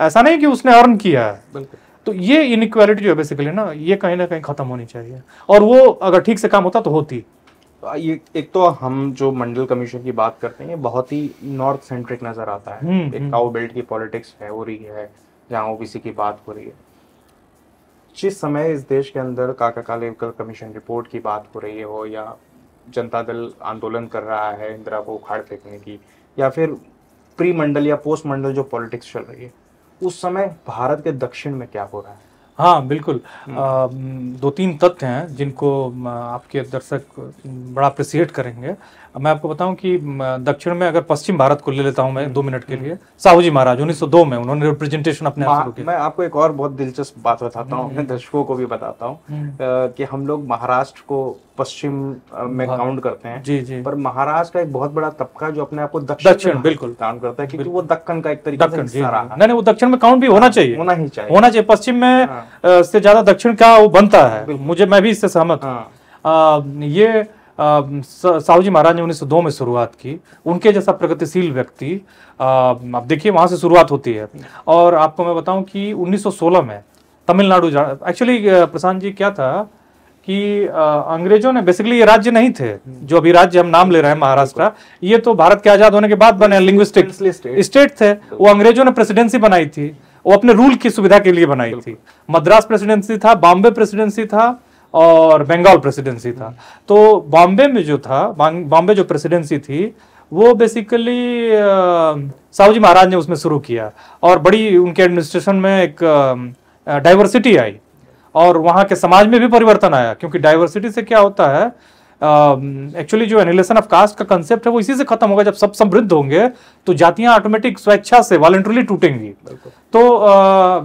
ऐसा नहीं कि उसने अर्न किया है तो ये इनक्वालिटी जो है बेसिकली ना ये कहीं ना कहीं खत्म होनी चाहिए और वो
अगर ठीक से काम होता तो होती ये एक तो हम जो मंडल कमीशन की बात करते हैं बहुत ही नॉर्थ सेंट्रिक नजर आता है हम्म, एक काउ हम्म। बेल्ट की पॉलिटिक्स है हो रही है जहाँ ओबीसी की बात हो रही है जिस समय इस देश के अंदर काका लेवकर कमीशन रिपोर्ट की बात हो रही हो या जनता दल आंदोलन कर रहा है इंदिरा को उखाड़ फेंकने की या फिर प्री मंडल या पोस्ट मंडल जो पॉलिटिक्स चल रही है उस समय भारत के दक्षिण में क्या हो रहा है
हाँ बिल्कुल आ, हम्म। दो तीन तथ्य हैं जिनको आपके दर्शक बड़ा अप्रिसिएट करेंगे मैं आपको बताऊं कि दक्षिण में अगर पश्चिम भारत को ले लेता हूं मैं हम्म। दो मिनट के लिए हम्म। साहू जी महाराज 1902 में उन्होंने रिप्रेजेंटेशन अपने आप शुरू
मैं आपको एक और बहुत दिलचस्प बात बताता हूं अपने दर्शकों को भी बताता हूँ कि हम लोग महाराष्ट्र को पश्चिम में काउंट हाँ। करते हैं जी जी पर महाराष्ट्र का एक बहुत बड़ा तबका जो अपने आप को दक्षिण बिल्कुल काउंट करता है क्योंकि वो दक्षिण का एक तरीका नहीं
वो दक्षिण में काउंट भी होना हाँ, चाहिए होना ही चाहिए होना चाहिए पश्चिम में हाँ। से ज्यादा दक्षिण का वो बनता है मुझे मैं भी इससे सहमत हूँ हाँ। ये साहू जी महाराज ने उन्नीस सौ दो में शुरुआत की उनके जैसा प्रगतिशील व्यक्ति आप देखिए वहां से शुरुआत होती है हम्म। और आपको मैं बताऊं कि 1916 में तमिलनाडु एक्चुअली प्रशांत जी क्या था कि आ, अंग्रेजों ने बेसिकली ये राज्य नहीं थे हम्म। जो अभी राज्य हम नाम ले रहे हैं महाराष्ट्र का ये तो भारत के आजाद होने के बाद बने लिंग्विस्टिक स्टेट थे वो अंग्रेजों ने प्रेसिडेंसी बनाई थी वो अपने रूल की सुविधा के लिए बनाई थी मद्रास प्रेसिडेंसी था बॉम्बे प्रेसिडेंसी था और बंगाल प्रेसिडेंसी था हम्म। तो बॉम्बे में जो था बॉम्बे जो प्रेसिडेंसी थी वो बेसिकली साहू जी महाराज ने उसमें शुरू किया और बड़ी उनके एडमिनिस्ट्रेशन में एक डाइवर्सिटी आई और वहाँ के समाज में भी परिवर्तन आया क्योंकि डाइवर्सिटी से क्या होता है एक्चुअली um, जो एनिलेशन ऑफ कास्ट का कंसेप्ट है वो इसी से खत्म होगा जब सब समृद्ध होंगे तो जातियां ऑटोमेटिक स्वेच्छा से वॉलेंट्रली टूटेंगी तो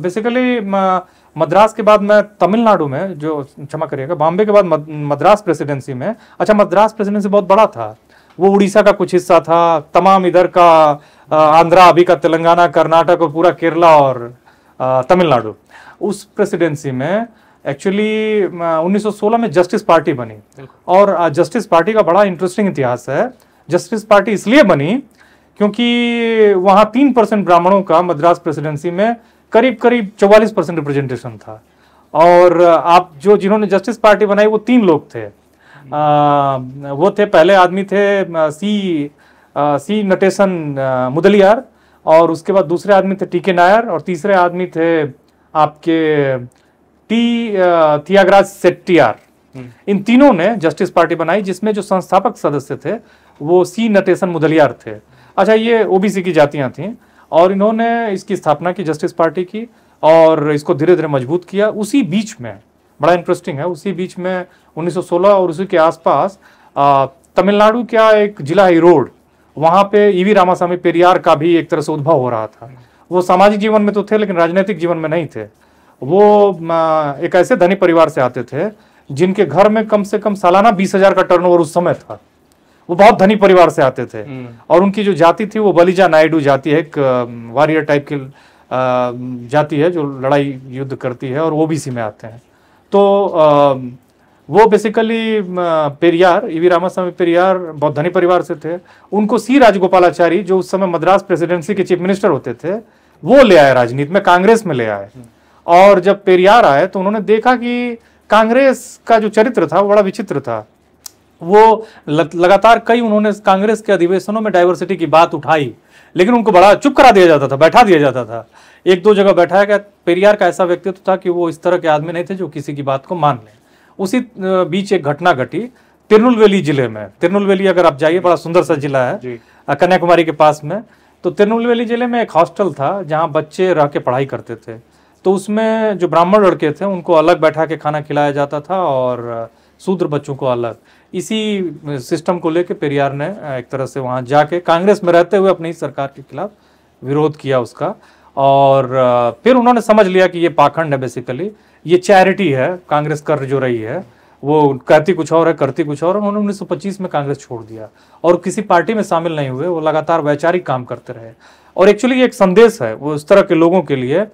बेसिकली uh, मद्रास के बाद मैं तमिलनाडु में जो क्षमा करिएगा बॉम्बे के बाद मद्रास प्रेसिडेंसी में अच्छा मद्रास प्रेसिडेंसी बहुत बड़ा था वो उड़ीसा का कुछ हिस्सा था तमाम इधर का uh, आंध्रा अभी का तेलंगाना कर्नाटक और पूरा केरला और uh, तमिलनाडु उस प्रेसिडेंसी में एक्चुअली 1916 में जस्टिस पार्टी बनी और जस्टिस पार्टी का बड़ा इंटरेस्टिंग इतिहास है जस्टिस पार्टी इसलिए बनी क्योंकि वहाँ तीन परसेंट ब्राह्मणों का मद्रास प्रेसिडेंसी में करीब करीब चौवालीस परसेंट रिप्रेजेंटेशन था और आप जो जिन्होंने जस्टिस पार्टी बनाई वो तीन लोग थे हम्म। आ, वो थे पहले आदमी थे सी आ, सी नटेशन मुदलियार और उसके बाद दूसरे आदमी थे टीके नायर और तीसरे आदमी थे आपके टी त्यागराज सेट्टियार हम्म। इन तीनों ने जस्टिस पार्टी बनाई जिसमें जो संस्थापक सदस्य थे वो सी नटेशन मुदलियार थे अच्छा ये ओबीसी की जातियां थीं और इन्होंने इसकी स्थापना की जस्टिस पार्टी की और इसको धीरे धीरे मजबूत किया उसी बीच में बड़ा इंटरेस्टिंग है उसी बीच में 1916 और उसी के आसपास तमिलनाडु का एक जिला है रोड वहाँ पे ईवी e रामास्वामी पेरियार का भी एक तरह से उद्भव हो रहा था वो सामाजिक जीवन में तो थे लेकिन राजनीतिक जीवन में नहीं थे वो एक ऐसे धनी परिवार से आते थे जिनके घर में कम से कम सालाना बीस हजार का टर्नओवर उस समय था वो बहुत धनी परिवार से आते थे हम्म। और उनकी जो जाति थी वो बलिजा नायडू जाति है एक वॉरियर टाइप की जाति है जो लड़ाई युद्ध करती है और ओबीसी में आते हैं तो वो basically Periyar E V e Ramaswamy Periyar बहुत धनी परिवार से थे उनको सी राजगोपालाचारी जो उस समय मद्रास प्रेसिडेंसी के चीफ मिनिस्टर होते थे वो ले आए राजनीति में कांग्रेस में ले आए हम्म। और जब पेरियार आए तो उन्होंने देखा कि कांग्रेस का जो चरित्र था बड़ा विचित्र था वो लगातार कई उन्होंने कांग्रेस के अधिवेशनों में डाइवर्सिटी की बात उठाई लेकिन उनको बड़ा चुप करा दिया जाता था बैठा दिया जाता था एक दो जगह बैठाया गया पेरियार का ऐसा व्यक्तित्व था कि वो इस तरह के आदमी नहीं थे जो किसी की बात को मान लें उसी बीच एक घटना घटी तिरनुलवेली जिले में वैली अगर आप जाइए बड़ा सुंदर सा जिला है कन्याकुमारी के पास में तो तिरुनलवेली जिले में एक हॉस्टल था जहाँ बच्चे रह के पढ़ाई करते थे तो उसमें जो ब्राह्मण लड़के थे उनको अलग बैठा के खाना खिलाया जाता था और शूद्र बच्चों को अलग इसी सिस्टम को लेकर पेरियार ने एक तरह से वहाँ जाके कांग्रेस में रहते हुए अपनी ही सरकार के खिलाफ विरोध किया उसका और फिर उन्होंने समझ लिया कि ये पाखंड है बेसिकली ये चैरिटी है कांग्रेस कर जो रही है वो कहती कुछ और है करती कुछ और उन्होंने उन्नीस सौ पच्चीस में कांग्रेस छोड़ दिया और किसी पार्टी में शामिल नहीं हुए वो लगातार वैचारिक काम करते रहे और एक्चुअली ये एक संदेश है वो उस तरह के लोगों के लिए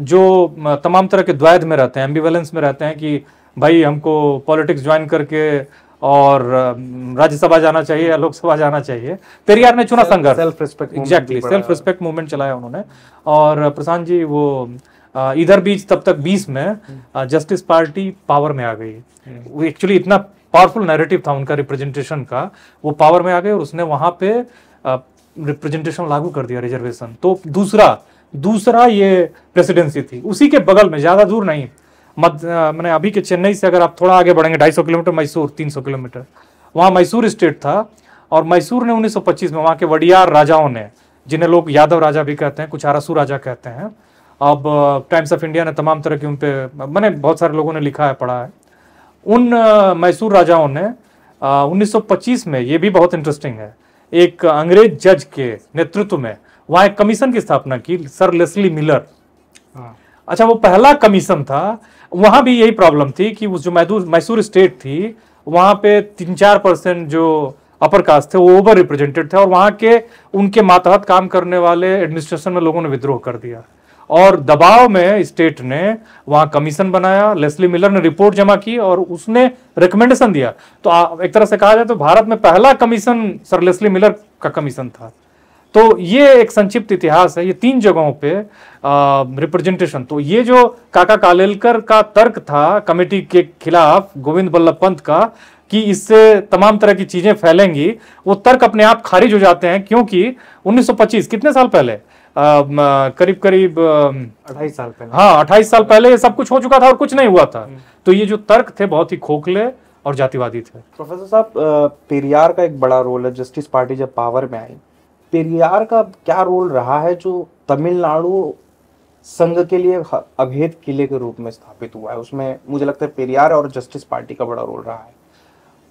जो तमाम तरह के द्वैध में रहते हैं एम्बीवेलेंस में रहते हैं कि भाई हमको पॉलिटिक्स ज्वाइन करके और राज्यसभा जाना चाहिए या लोकसभा जाना चाहिए पेरियार ने चुना संघर्ष self respect exactly self respect movement चलाया उन्होंने और प्रशांत जी वो इधर बीच तब तक 20 में जस्टिस पार्टी पावर में आ गई हम्म। वो एक्चुअली इतना पावरफुल नैरेटिव था उनका रिप्रेजेंटेशन का वो पावर में आ गए और उसने वहां पे रिप्रेजेंटेशन लागू कर दिया रिजर्वेशन तो दूसरा दूसरा ये प्रेसिडेंसी थी उसी के बगल में ज़्यादा दूर नहीं मध्य मैंने अभी के चेन्नई से अगर आप थोड़ा आगे बढ़ेंगे 250 किलोमीटर मैसूर 300 किलोमीटर वहाँ मैसूर स्टेट था और मैसूर ने 1925 में वहाँ के वडियार राजाओं ने जिन्हें लोग यादव राजा भी कहते हैं कुछ आरासू राजा कहते हैं अब टाइम्स ऑफ इंडिया ने तमाम तरह के उन पर मैंने बहुत सारे लोगों ने लिखा है पढ़ा है उन मैसूर राजाओं ने आ, 1925 में ये भी बहुत इंटरेस्टिंग है एक अंग्रेज जज के नेतृत्व में वहां एक कमीशन की स्थापना की सर लेस्ली मिलर हाँ। अच्छा वो पहला कमीशन था वहां भी यही प्रॉब्लम थी कि उस जो मैसूर स्टेट थी वहां पे तीन चार परसेंट जो अपर कास्ट थे वो ओवर रिप्रेजेंटेड थे और वहां के उनके मातहत काम करने वाले एडमिनिस्ट्रेशन में लोगों ने विद्रोह कर दिया और दबाव में स्टेट ने वहां कमीशन बनाया लेस्ली मिलर ने रिपोर्ट जमा की और उसने रिकमेंडेशन दिया तो एक तरह से कहा जाए तो भारत में पहला कमीशन सर लेस्ली मिलर का कमीशन था तो ये एक संक्षिप्त इतिहास है ये तीन जगहों पे रिप्रेजेंटेशन तो ये जो काका कालेलकर का तर्क था कमेटी के खिलाफ गोविंद बल्लभ पंत का कि इससे तमाम तरह की चीजें फैलेंगी वो तर्क अपने आप खारिज हो जाते हैं क्योंकि 1925 कितने साल पहले करीब करीब अट्ठाईस साल पहले हाँ अट्ठाईस साल पहले सब कुछ हो चुका था और कुछ नहीं हुआ था हम्म। तो ये जो तर्क थे बहुत ही खोखले और जातिवादी थे
प्रोफेसर साहब पेरियार का एक बड़ा रोल है जस्टिस पार्टी जब पावर में आई पेरियार का क्या रोल रहा है जो तमिलनाडु संघ के लिए अभेद किले के रूप में स्थापित हुआ है उसमें मुझे लगता है पेरियार और जस्टिस पार्टी का बड़ा रोल रहा है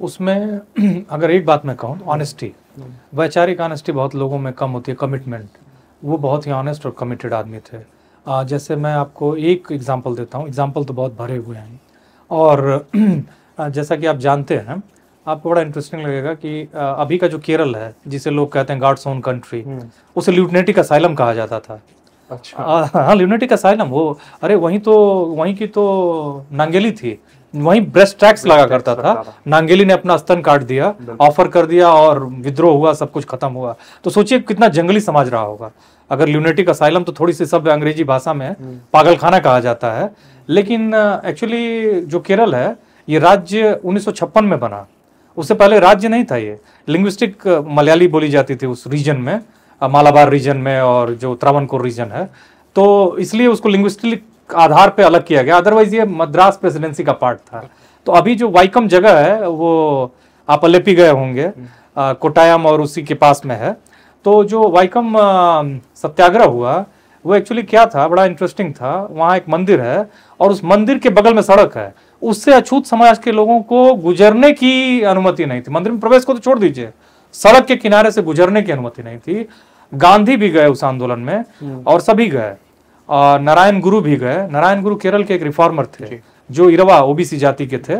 उसमें अगर एक बात मैं कहूँ ऑनेस्टी तो हम्म। वैचारिक ऑनेस्टी बहुत लोगों में कम होती है कमिटमेंट वो बहुत ही ऑनेस्ट और कमिटेड आदमी थे आ, जैसे मैं आपको एक एग्जांपल देता हूँ एग्जांपल तो बहुत भरे हुए हैं और जैसा कि आप जानते हैं आपको बड़ा इंटरेस्टिंग लगेगा कि अभी का जो केरल है जिसे लोग कहते हैं गॉड्स ओन कंट्री उसे ल्यूटनेटिक असाइलम कहा जाता था अच्छा हाँ ल्यूनेटिक असाइलम वो अरे वहीं तो वहीं की तो नांगेली थी वहीं ब्रेस्ट टैक्स लगा करता था।, था नांगेली ने अपना स्तन काट दिया ऑफर कर दिया और विद्रोह हुआ सब कुछ खत्म हुआ तो सोचिए कितना जंगली समाज रहा होगा अगर ल्यूनेटिक असाइलम तो थोड़ी सी सब अंग्रेजी भाषा में हम्म। पागलखाना कहा जाता है लेकिन एक्चुअली जो केरल है ये राज्य उन्नीस में बना उससे पहले राज्य नहीं था ये लिंग्विस्टिक मलयाली बोली जाती थी उस रीजन में मालाबार रीजन में और जो त्रावणकोर रीजन है तो इसलिए उसको लिंग्विस्टिक आधार पे अलग किया गया अदरवाइज ये मद्रास प्रेसिडेंसी का पार्ट था तो अभी जो वाइकम जगह है वो आप अलेपी गए होंगे हम्म। कोटायम और उसी के पास में है तो जो वाइकम सत्याग्रह हुआ वो एक्चुअली क्या था बड़ा इंटरेस्टिंग था वहाँ एक मंदिर है और उस मंदिर के बगल में सड़क है उससे अछूत समाज के लोगों को गुजरने की अनुमति नहीं थी मंदिर में प्रवेश को तो छोड़ दीजिए सड़क के किनारे से गुजरने की अनुमति नहीं थी गांधी भी गए उस आंदोलन में हम्म। और सभी गए और नारायण गुरु भी गए नारायण गुरु केरल के एक रिफॉर्मर थे जो इरवा ओबीसी जाति के थे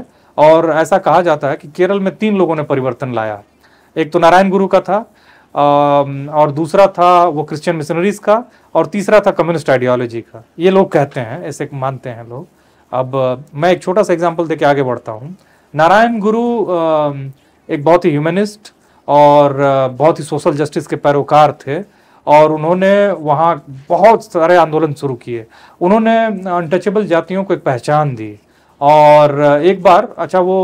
और ऐसा कहा जाता है कि केरल में तीन लोगों ने परिवर्तन लाया एक तो नारायण गुरु का था और दूसरा था वो क्रिश्चियन मिशनरीज का और तीसरा था कम्युनिस्ट आइडियोलॉजी का ये लोग कहते हैं ऐसे मानते हैं लोग अब मैं एक छोटा सा एग्जाम्पल दे के आगे बढ़ता हूँ नारायण गुरु एक बहुत ही ह्यूमनिस्ट और बहुत ही सोशल जस्टिस के पैरोकार थे और उन्होंने वहाँ बहुत सारे आंदोलन शुरू किए उन्होंने अनटचेबल जातियों को एक पहचान दी और एक बार अच्छा वो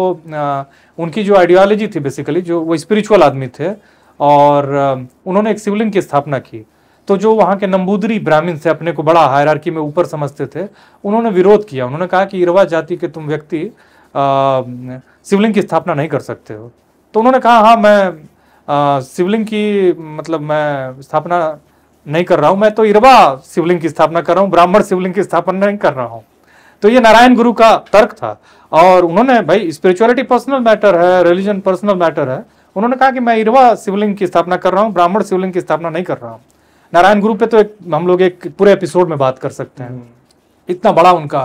उनकी जो आइडियोलॉजी थी बेसिकली जो वो स्पिरिचुअल आदमी थे और उन्होंने एक शिवलिंग की स्थापना की तो जो वहाँ के नंबूदरी ब्राह्मण थे अपने को बड़ा हायरार्की में ऊपर समझते थे उन्होंने विरोध किया उन्होंने कहा कि इरवा जाति के तुम व्यक्ति शिवलिंग की स्थापना नहीं कर सकते हो तो उन्होंने कहा हाँ मैं शिवलिंग की मतलब मैं स्थापना नहीं कर रहा हूँ मैं तो इरवा शिवलिंग की स्थापना कर रहा हूँ ब्राह्मण शिवलिंग की स्थापना नहीं कर रहा हूँ तो ये नारायण गुरु का तर्क था और उन्होंने भाई स्पिरिचुअलिटी पर्सनल मैटर है रिलीजन पर्सनल मैटर है उन्होंने कहा कि मैं इरवा शिवलिंग की स्थापना कर रहा हूँ ब्राह्मण शिवलिंग की स्थापना नहीं कर रहा हूँ नारायण गुरु पे तो एक हम लोग एक पूरे एपिसोड में बात कर सकते हैं इतना बड़ा उनका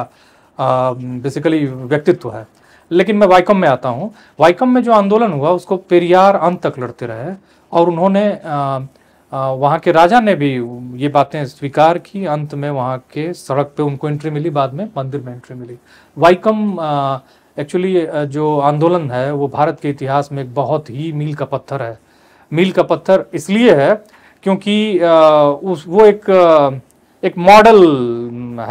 बेसिकली व्यक्तित्व है लेकिन मैं वाइकम में आता हूँ वाइकम में जो आंदोलन हुआ उसको पेरियार अंत तक लड़ते रहे और उन्होंने वहाँ के राजा ने भी ये बातें स्वीकार की अंत में वहाँ के सड़क पे उनको एंट्री मिली बाद में मंदिर में एंट्री मिली वाइकम एक्चुअली जो आंदोलन है वो भारत के इतिहास में एक बहुत ही मील का पत्थर है मील का पत्थर इसलिए है क्योंकि उस वो एक एक मॉडल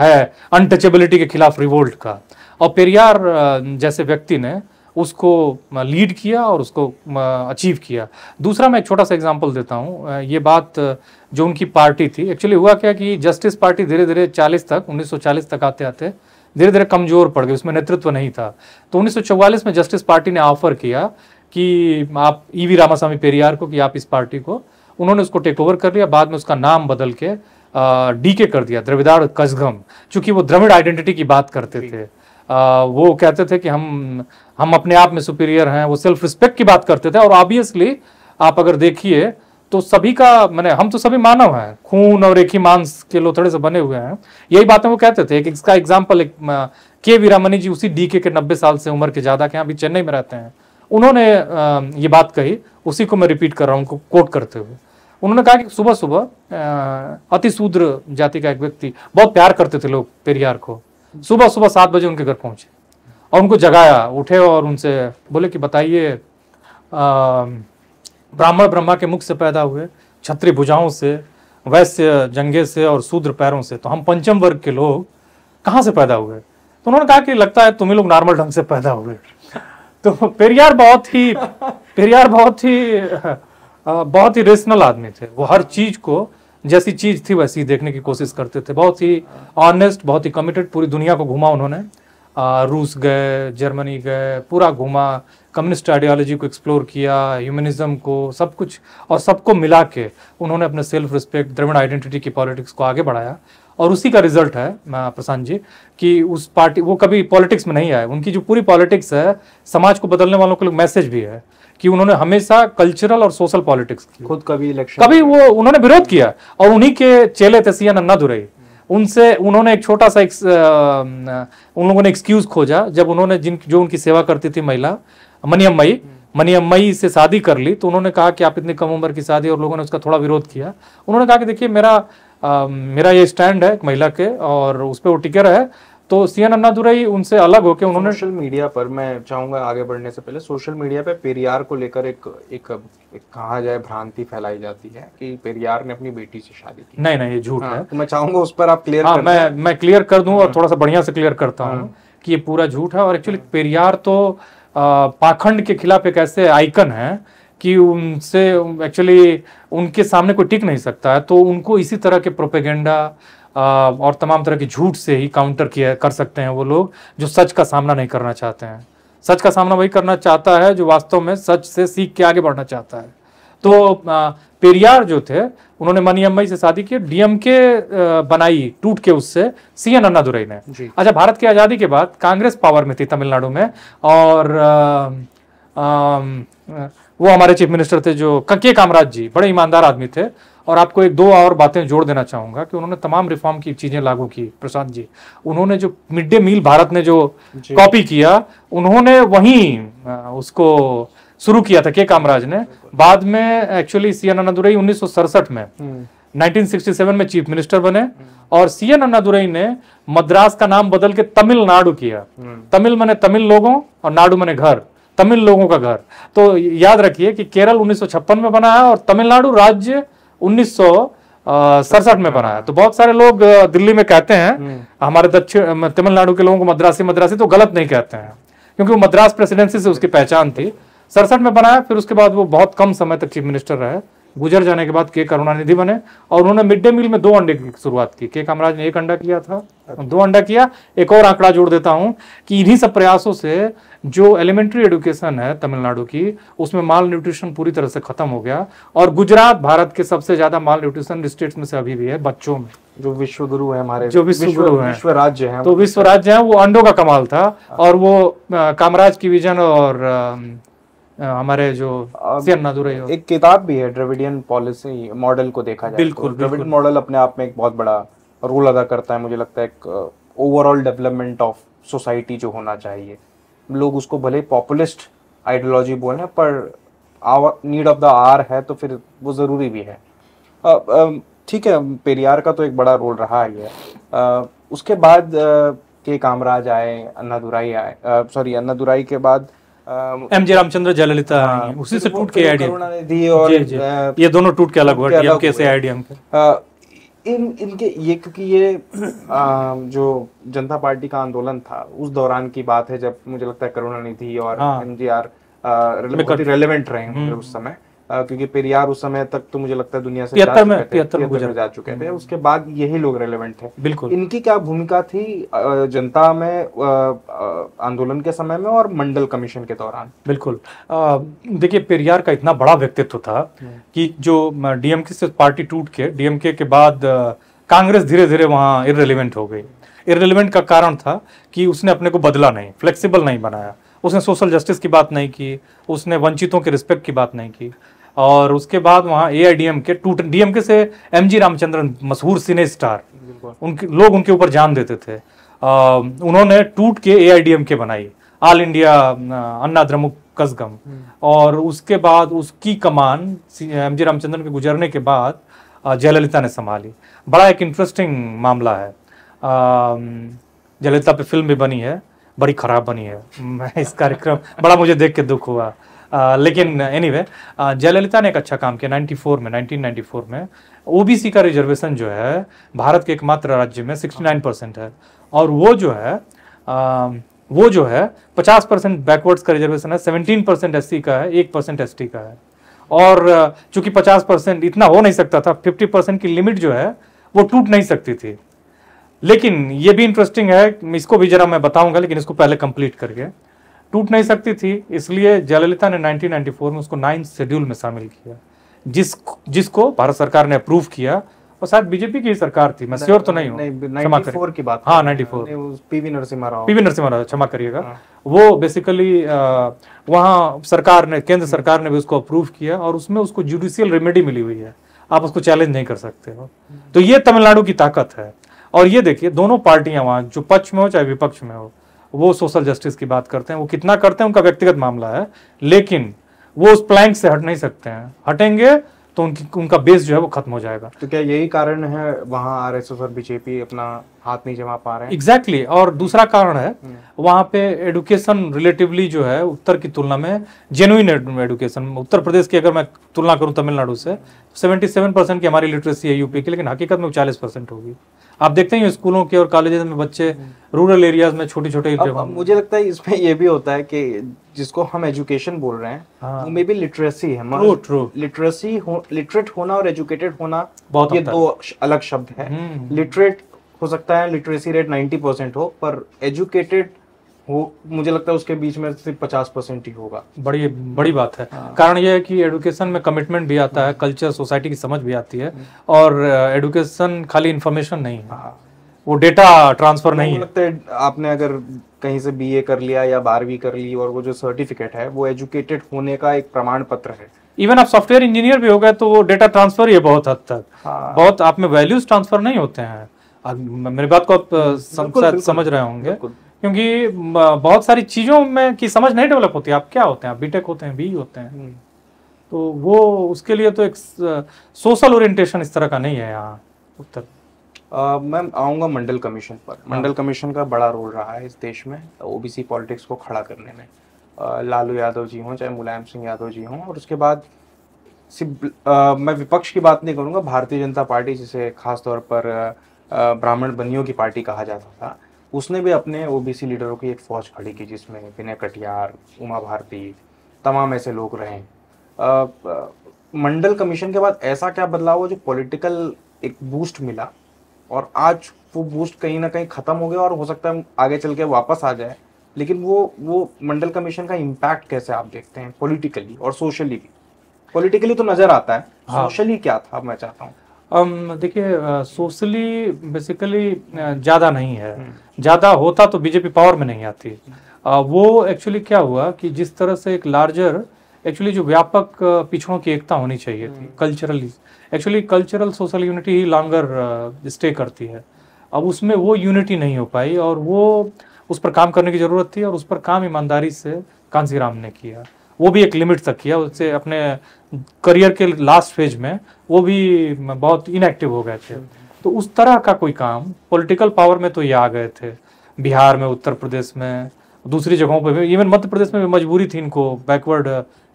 है अनटचेबिलिटी के खिलाफ रिवोल्ट का और पेरियार जैसे व्यक्ति ने उसको लीड किया और उसको अचीव किया दूसरा मैं एक छोटा सा एग्जांपल देता हूँ ये बात जो उनकी पार्टी थी एक्चुअली हुआ क्या कि जस्टिस पार्टी धीरे धीरे 40 तक 1940 तक आते आते धीरे धीरे कमज़ोर पड़ गई उसमें नेतृत्व नहीं था तो 1944 में जस्टिस पार्टी ने ऑफर किया कि आप ई वी रामास्वामी पेरियार को कि आप इस पार्टी को उन्होंने उसको टेक ओवर कर लिया बाद में उसका नाम बदल के डी के कर दिया द्रविदार कसगम चूंकि वो द्रविड़ आइडेंटिटी की बात करते थे आ, वो कहते थे कि हम हम अपने आप में सुपीरियर हैं वो सेल्फ रिस्पेक्ट की बात करते थे और ऑब्वियसली आप अगर देखिए तो सभी का मैंने हम तो सभी मानव हैं खून और एक ही मांस के लोथड़े से बने हुए हैं यही बातें वो कहते थे एक इसका एग्जाम्पल एक के वीरामणि जी उसी डी के नब्बे साल से उम्र के ज़्यादा के यहाँ अभी चेन्नई में रहते हैं उन्होंने ये बात कही उसी को मैं रिपीट कर रहा हूँ उनको कोट करते हुए उन्होंने कहा कि सुबह सुबह अति शूद्र जाति का एक व्यक्ति बहुत प्यार करते थे लोग पेरियार को सुबह सुबह सात बजे उनके घर पहुंचे और उनको जगाया उठे और उनसे बोले कि बताइए ब्राह्मण ब्रह्मा के मुख से पैदा हुए छत्री भुजाओं से वैश्य जंगे से और शूद्र पैरों से तो हम पंचम वर्ग के लोग कहाँ से पैदा हुए तो उन्होंने कहा कि लगता है तुम्हें लोग नॉर्मल ढंग से पैदा हुए तो पेरियार बहुत ही पेरियार बहुत ही बहुत ही रेशनल आदमी थे वो हर चीज़ को जैसी चीज़ थी वैसी देखने की कोशिश करते थे बहुत ही ऑनेस्ट बहुत ही कमिटेड पूरी दुनिया को घुमा उन्होंने रूस गए जर्मनी गए पूरा घुमा कम्युनिस्ट आइडियोलॉजी को एक्सप्लोर किया ह्यूमनिज्म को सब कुछ और सबको मिला के उन्होंने अपने सेल्फ रिस्पेक्ट द्रविड़ आइडेंटिटी की पॉलिटिक्स को आगे बढ़ाया और उसी का रिजल्ट है प्रशांत जी कि उस पार्टी वो कभी पॉलिटिक्स में नहीं आए उनकी जो पूरी पॉलिटिक्स है समाज को बदलने वालों के लिए मैसेज भी है कि उन्होंने हमेशा कल्चरल और सोशल पॉलिटिक्स खुद कभी इलेक्शन कभी वो उन्होंने विरोध किया और उन्हीं के चेले थे सिया नन्ना दुरई उनसे उन्होंने एक छोटा सा एक, उन लोगों ने एक्सक्यूज खोजा जब उन्होंने जिन जो उनकी सेवा करती थी महिला मनियम मई मनियम मई से शादी कर ली तो उन्होंने कहा कि आप इतनी कम उम्र की शादी और लोगों ने उसका थोड़ा विरोध किया उन्होंने कहा कि देखिए मेरा आ, मेरा ये स्टैंड है एक महिला के और उस पर वो टिके
रहे तो सी एन अन्नादुरई उनसे अलग होकर उन्होंने सोशल मीडिया पर मैं चाहूंगा आगे बढ़ने से पहले सोशल मीडिया पे पेरियार को लेकर एक एक, एक कहा जाए भ्रांति फैलाई जाती है कि पेरियार ने अपनी बेटी से शादी
की नहीं नहीं ये झूठ हाँ, है
तो मैं चाहूंगा उस पर आप क्लियर हाँ, मैं
मैं क्लियर कर दूं और हाँ। थोड़ा सा बढ़िया से क्लियर करता हूँ हाँ। कि ये पूरा झूठ है और एक्चुअली हाँ। पेरियार तो पाखंड के खिलाफ एक ऐसे आइकन है कि उनसे एक्चुअली उनके सामने कोई टिक नहीं सकता है तो उनको इसी तरह के प्रोपेगेंडा और तमाम तरह के झूठ से ही काउंटर किया कर सकते हैं वो लोग जो सच का सामना नहीं करना चाहते हैं सच का सामना वही करना चाहता है जो वास्तव में सच से सीख के आगे बढ़ना चाहता है तो पेरियार जो थे उन्होंने मनियम्मई से शादी की डीएम के बनाई टूट के उससे सी एन दुरई ने अच्छा भारत की आज़ादी के बाद कांग्रेस पावर में थी तमिलनाडु में और आ, आ, वो हमारे चीफ मिनिस्टर थे जो कके कामराज जी बड़े ईमानदार आदमी थे और आपको एक दो और बातें जोड़ देना चाहूंगा कि उन्होंने तमाम रिफॉर्म की चीज़ें लागू की प्रसाद जी उन्होंने जो मिड डे मील भारत ने जो कॉपी किया उन्होंने वही उसको शुरू किया था के कामराज ने बाद में एक्चुअली सी एन अन्नादुरई उन्नीस में 1967 हम्म। में चीफ मिनिस्टर बने हम्म। और सी एन अन्नादुरई ने मद्रास का नाम बदल के तमिलनाडु किया हम्म। तमिल मैंने तमिल लोगों और नाडु मैंने घर तमिल लोगों का घर तो याद रखिए कि केरल 1956 में बना है और तमिलनाडु राज्य उन्नीस सड़सठ में बनाया तो बहुत सारे लोग दिल्ली में कहते हैं हम्म। हमारे दक्षिण तमिलनाडु के लोगों को मद्रासी मद्रासी तो गलत नहीं कहते हैं क्योंकि वो मद्रास प्रेसिडेंसी से उसकी पहचान थी सड़सठ में बनाया फिर उसके बाद वो बहुत कम समय तक चीफ मिनिस्टर रहे गुजर जाने के बाद के करुणानिधि बने और उन्होंने मिड डे मील में दो अंडे की शुरुआत की के कामराज ने एक अंडा किया था अच्छा। दो अंडा किया एक और आंकड़ा जोड़ देता हूं कि इन्हीं सब प्रयासों से जो एलिमेंट्री एडुकेशन है तमिलनाडु की उसमें माल न्यूट्रिशन पूरी तरह से खत्म हो गया और गुजरात भारत के सबसे ज्यादा माल न्यूट्रिशन स्टेट में से अभी भी है बच्चों में जो विश्व गुरु है हमारे जो विश्व गुरु है विश्व राज्य है तो विश्व राज्य है वो अंडों का कमाल था अच्छा। और वो कामराज की विजन और हमारे जो नादुरई
एक किताब भी है ड्रेविडियन पॉलिसी मॉडल को देखा जाए बिल्कुल ड्रेविडियन तो। मॉडल अपने आप में एक बहुत बड़ा रोल अदा करता है मुझे लगता है एक ओवरऑल डेवलपमेंट ऑफ सोसाइटी जो होना चाहिए लोग उसको भले पॉपुलिस्ट आइडियोलॉजी बोलें पर our need of the hour है तो फिर वो ज़रूरी भी है ठीक है पेरियार का तो एक बड़ा रोल रहा ही है आ, उसके बाद आ, के कामराज आए अन्नादुराई आए सॉरी अन्नादुराई के बाद एम
जे रामचंद्र जयललिता हाँ, उसी से टूट के आईडीएम और ये दोनों टूट के अलग हुआ डीएमके से आईडीएम
के इन इनके ये क्योंकि ये आ, जो जनता पार्टी का आंदोलन था उस दौरान की बात है जब मुझे लगता है करुणानिधि और हाँ। एम जी आर रेलिवेंट रहे हम्म। उस समय आ, क्योंकि पेरियार उस समय तक तो मुझे लगता है दुनिया से तिहत्तर में तिहत्तर में गुजर जा चुके थे हम्म। उसके बाद यही लोग रेलेवेंट थे बिल्कुल इनकी क्या भूमिका थी जनता में आंदोलन के समय में और मंडल कमीशन के दौरान बिल्कुल
देखिए पेरियार का इतना बड़ा व्यक्तित्व था हम्म। कि जो डीएमके से पार्टी टूट के डीएमके के बाद कांग्रेस धीरे धीरे वहाँ इरेलीवेंट हो गई इरेलीवेंट का कारण था कि उसने अपने को बदला नहीं फ्लेक्सिबल नहीं बनाया उसने सोशल जस्टिस की बात नहीं की उसने वंचितों के रिस्पेक्ट की बात नहीं की और उसके बाद वहाँ ए आई डी एम के टूट डी के से एम जी रामचंद्रन मशहूर सिने स्टार उनके लोग उनके ऊपर जान देते थे आ, उन्होंने टूट के ए आई डी एम के बनाई ऑल इंडिया अन्ना द्रमुक कसगम हम्म। और उसके बाद उसकी कमान एम जी रामचंद्रन के गुजरने के बाद जयललिता ने संभाली बड़ा एक इंटरेस्टिंग मामला है जयललिता पे फिल्म भी बनी है बड़ी खराब बनी है मैं इस कार्यक्रम बड़ा मुझे देख के दुख हुआ आ, लेकिन एनी anyway, जयललिता ने एक अच्छा काम किया 94 में 1994 में ओबीसी का रिजर्वेशन जो है भारत के एकमात्र राज्य में 69 परसेंट है और वो जो है आ, वो जो है 50 परसेंट बैकवर्ड्स का रिजर्वेशन है 17 परसेंट एस का है एक परसेंट एस का है और चूंकि 50 परसेंट इतना हो नहीं सकता था 50 परसेंट की लिमिट जो है वो टूट नहीं सकती थी लेकिन ये भी इंटरेस्टिंग है इसको भी जरा मैं बताऊंगा लेकिन इसको पहले कंप्लीट करके टूट नहीं सकती थी इसलिए जयललिता ने 1994 में उसको नाइन्थ शेड्यूल में शामिल किया जिस जिसको भारत सरकार ने अप्रूव किया और शायद बीजेपी की सरकार थी मैं श्योर तो नहीं हूँ हाँ for P V
Narasimha Rao P V Narasimha
Rao क्षमा करिएगा हाँ। वो बेसिकली वहाँ सरकार ने केंद्र सरकार ने भी उसको अप्रूव किया और उसमें उसको जुडिशियल रेमेडी मिली हुई है आप उसको चैलेंज नहीं कर सकते हो तो ये तमिलनाडु की ताकत है और ये देखिए दोनों पार्टियां वहां जो पक्ष में हो चाहे विपक्ष में हो वो सोशल जस्टिस की बात करते हैं वो कितना करते हैं उनका व्यक्तिगत मामला है लेकिन वो उस प्लैंक से हट नहीं सकते हैं हटेंगे तो उनकी उनका बेस जो है वो खत्म
हो जाएगा तो क्या यही कारण है वहाँ आर एस एस और बीजेपी अपना हाथ नहीं जमा पा रहे हैं एग्जैक्टली
exactly. और दूसरा कारण है हम्म। वहाँ पे एडुकेशन रिलेटिवली जो है उत्तर की तुलना में जेनुइन एडुकेशन उत्तर प्रदेश की अगर मैं तुलना करूँ तमिलनाडु से 77 तो परसेंट की हमारी लिटरेसी है यूपी की लेकिन हकीकत में चालीस परसेंट होगी आप देखते हैं स्कूलों के और कॉलेजेस में बच्चे रूरल हम्म। एरियाज में छोटे छोटे मुझे
लगता है इसमें यह भी होता है कि जिसको हम एजुकेशन बोल रहे हैं हाँ। वो मे बी लिटरेसी है ट्रू ट्रू लिटरेसी हो, लिटरेट होना और एजुकेटेड होना बहुत ये दो अलग शब्द है लिटरेट हम्म। हो सकता है लिटरेसी रेट नाइन्टी परसेंट हो पर एजुकेटेड हो मुझे लगता है उसके बीच में सिर्फ पचास परसेंट ही होगा बड़ी बड़ी बात है हाँ।
कारण यह है कि एडुकेशन में कमिटमेंट भी आता है कल्चर हाँ। सोसाइटी की समझ भी आती है हाँ। और एडुकेशन खाली इन्फॉर्मेशन नहीं है हाँ। वो डेटा ट्रांसफर नहीं
लगता है आपने अगर कहीं से बीए कर लिया या बारहवीं कर ली और वो जो सर्टिफिकेट है वो एजुकेटेड होने का एक प्रमाण पत्र है
इवन आप सॉफ्टवेयर इंजीनियर भी हो गए तो वो डेटा ट्रांसफर ही है बहुत हद तक हाँ। बहुत आप में वैल्यूज ट्रांसफर नहीं होते हैं मेरी बात को आप समझ रहे होंगे क्योंकि बहुत सारी चीज़ों में की समझ नहीं डेवलप होती आप क्या होते हैं आप बीटेक होते हैं बी होते हैं हम्म। तो वो उसके लिए तो एक सोशल ओरिएंटेशन इस तरह का नहीं है यहाँ उत्तर
मैम आऊँगा मंडल कमीशन पर हाँ। मंडल कमीशन का बड़ा रोल रहा है इस देश में ओबीसी पॉलिटिक्स को खड़ा करने में लालू यादव जी हों चाहे मुलायम सिंह यादव जी हों और उसके बाद सिर्फ मैं विपक्ष की बात नहीं करूँगा भारतीय जनता पार्टी जिसे खास तौर पर ब्राह्मण बनियों की पार्टी कहा जाता था उसने भी अपने ओबीसी लीडरों की एक फौज खड़ी की जिसमें विनय कटियार उमा भारती तमाम ऐसे लोग रहे मंडल कमीशन के बाद ऐसा क्या बदलाव हुआ जो पॉलिटिकल एक बूस्ट मिला और आज वो बूस्ट कहीं ना कहीं ख़त्म हो गया और हो सकता है आगे चल के वापस आ जाए लेकिन वो वो मंडल कमीशन का इम्पैक्ट कैसे आप देखते हैं पॉलिटिकली और सोशली भी पॉलिटिकली तो नज़र आता है हाँ। सोशली क्या था मैं चाहता हूँ
देखिए सोशली बेसिकली ज़्यादा नहीं है हम्म। ज़्यादा होता तो बीजेपी पावर में नहीं आती आ, वो एक्चुअली क्या हुआ कि जिस तरह से एक लार्जर एक्चुअली जो व्यापक पिछड़ों की एकता होनी चाहिए थी culturally actually cultural social unity ही लॉन्गर स्टे करती है अब उसमें वो यूनिटी नहीं हो पाई और वो उस पर काम करने की ज़रूरत थी और उस पर काम ईमानदारी से कांसीराम ने किया वो भी एक लिमिट तक किया उससे अपने करियर के लास्ट फेज में वो भी बहुत इनएक्टिव हो गए थे तो उस तरह का कोई काम पॉलिटिकल पावर में तो ये आ गए थे बिहार में उत्तर प्रदेश में दूसरी जगहों पर भी इवन मध्य प्रदेश में भी मजबूरी थी इनको बैकवर्ड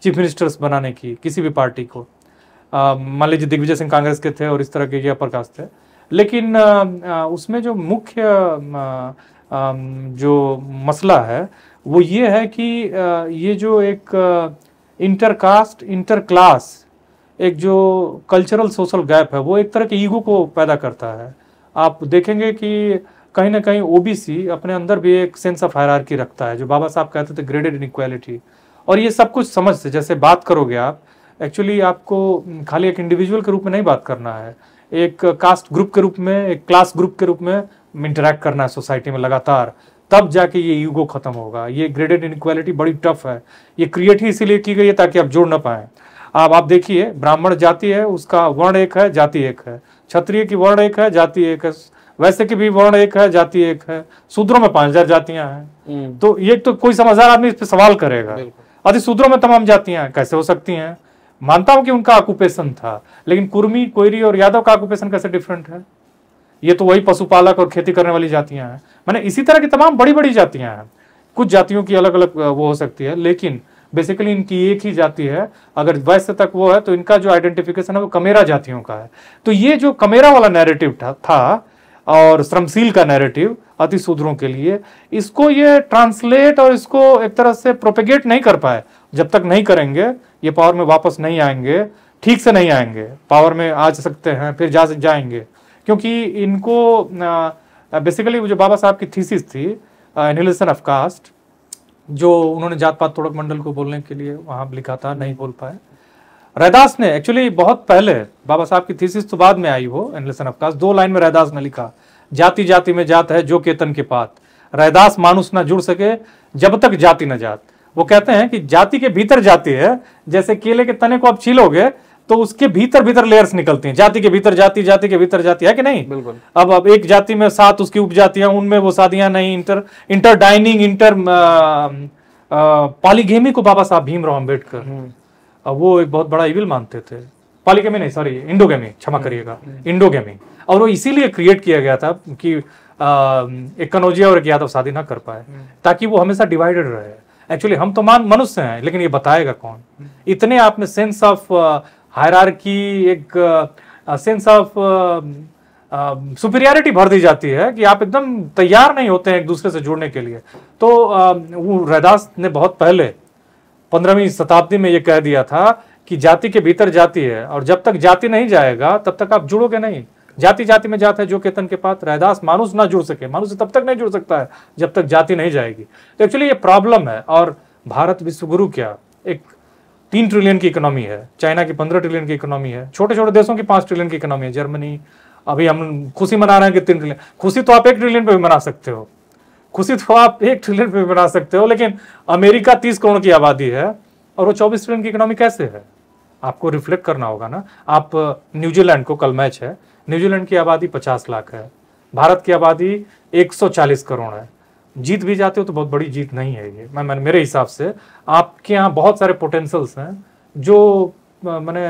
चीफ मिनिस्टर्स बनाने की किसी भी पार्टी को मान लीजिए दिग्विजय सिंह कांग्रेस के थे और इस तरह के अपर प्रकाश थे लेकिन आ, उसमें जो मुख्य जो मसला है वो ये है कि ये जो एक इंटरकास्ट क्लास एक जो कल्चरल सोशल गैप है वो एक तरह के ईगो को पैदा करता है आप देखेंगे कि कहीं ना कहीं ओबीसी अपने अंदर भी एक सेंस ऑफ हायरार्की रखता है जो बाबा साहब कहते थे ग्रेडेड इनक्वालिटी और ये सब कुछ समझ से जैसे बात करोगे आप एक्चुअली आपको खाली एक इंडिविजुअल के रूप में नहीं बात करना है एक कास्ट ग्रुप के रूप में एक क्लास ग्रुप के रूप में इंटरेक्ट करना है सोसाइटी में लगातार तब जाके ये यूगो खत्म होगा ये ग्रेडेड इनक्वालिटी बड़ी टफ है ये क्रिएट ही इसीलिए की गई है ताकि आप जोड़ ना पाएं आप आप देखिए ब्राह्मण जाति है उसका वर्ण एक है जाति एक है क्षत्रिय की वर्ण एक है जाति एक है वैसे की भी वर्ण एक है जाति एक है शूद्रों में पांच हजार जातियां हैं हम्म। तो ये तो कोई समझदार आदमी इस पर सवाल करेगा अरे शूद्रों में तमाम जातियां कैसे हो सकती हैं मानता हूं कि उनका ऑक्यूपेशन था लेकिन कुर्मी कोयरी और यादव का ऑक्यूपेशन कैसे डिफरेंट है ये तो वही पशुपालक और खेती करने वाली जातियां हैं मैंने इसी तरह की तमाम बड़ी बड़ी जातियां हैं कुछ जातियों की अलग अलग वो हो सकती है लेकिन बेसिकली इनकी एक ही जाति है अगर वैश्य तक वो है तो इनका जो आइडेंटिफिकेशन है वो कमेरा जातियों का है तो ये जो कमेरा वाला नैरेटिव था, था और श्रमशील का नैरेटिव अति सूद्रों के लिए इसको ये ट्रांसलेट और इसको एक तरह से प्रोपेगेट नहीं कर पाए जब तक नहीं करेंगे ये पावर में वापस नहीं आएंगे ठीक से नहीं आएंगे पावर में आ सकते हैं फिर जा जाएंगे क्योंकि इनको बेसिकली जो बाबा साहब की थीसिस थी एनिलेशन ऑफ कास्ट जो उन्होंने जात पात तोड़क मंडल को बोलने के लिए वहां लिखा था नहीं बोल पाए रैदास ने एक्चुअली बहुत पहले बाबा साहब की थीसिस तो बाद में आई वो एनलेसन अफकाश दो लाइन में रैदास ने लिखा जाति जाति में जात है जो केतन के पात रैदास मानुस ना जुड़ सके जब तक जाति न जात वो कहते हैं कि जाति के भीतर जाति है जैसे केले के तने को आप छीलोगे तो उसके भीतर भीतर लेयर्स निकलते हैं जाति के भीतर जाति जाति के भीतर जाति है कि नहीं बिल्कुल अब अब एक जाति में सात उसकी उपजातियां उनमें वो शादियां नहीं inter inter dining inter polygamy को बाबा साहब भीमराव अम्बेडकर हम्म। वो एक बहुत बड़ा इविल मानते थे पॉलीगेमी नहीं सॉरी इंडोगेमी क्षमा हम्म। करिएगा हम्म। इंडोगेमी और वो इसीलिए क्रिएट किया गया था कि एक कनौजिया और एक यादव शादी ना कर पाए ताकि वो हमेशा डिवाइडेड रहे एक्चुअली हम तो मान मनुष्य हैं लेकिन ये बताएगा कौन इतने आप में सेंस ऑफ की एक सेंस ऑफ सुपीरियरिटी भर दी जाती है कि आप एकदम तैयार नहीं होते हैं एक दूसरे से जुड़ने के लिए तो वो रैदास ने बहुत पहले पंद्रहवीं शताब्दी में ये कह दिया था कि जाति के भीतर जाति है और जब तक जाति नहीं जाएगा तब तक आप जुड़ोगे नहीं जाति जाति में जाता है जो केतन के पास रहदास मानुष ना जुड़ सके मानुष तब तक नहीं जुड़ सकता है जब तक जाति नहीं जाएगी तो एक्चुअली ये प्रॉब्लम है और भारत विश्वगुरु क्या एक तीन ट्रिलियन की इकोनॉमी है चाइना की पंद्रह ट्रिलियन की इकोनॉमी है छोटे छोटे देशों की पांच ट्रिलियन की इकोनॉमी है जर्मनी अभी हम खुशी मना रहे हैं कि तीन ट्रिलियन खुशी तो आप एक ट्रिलियन पे भी मना सकते हो खुशी तो आप एक ट्रिलियन पे भी मना सकते हो लेकिन अमेरिका तीस करोड़ की आबादी है और वो चौबीस ट्रिलियन की इकोनॉमी कैसे है आपको रिफ्लेक्ट करना होगा ना आप न्यूजीलैंड को कल मैच है न्यूजीलैंड की आबादी पचास लाख है भारत की आबादी एक करोड़ है जीत भी जाते हो तो बहुत बड़ी जीत नहीं है ये मैं मेरे हिसाब से आपके यहाँ बहुत सारे पोटेंशल्स हैं जो मैंने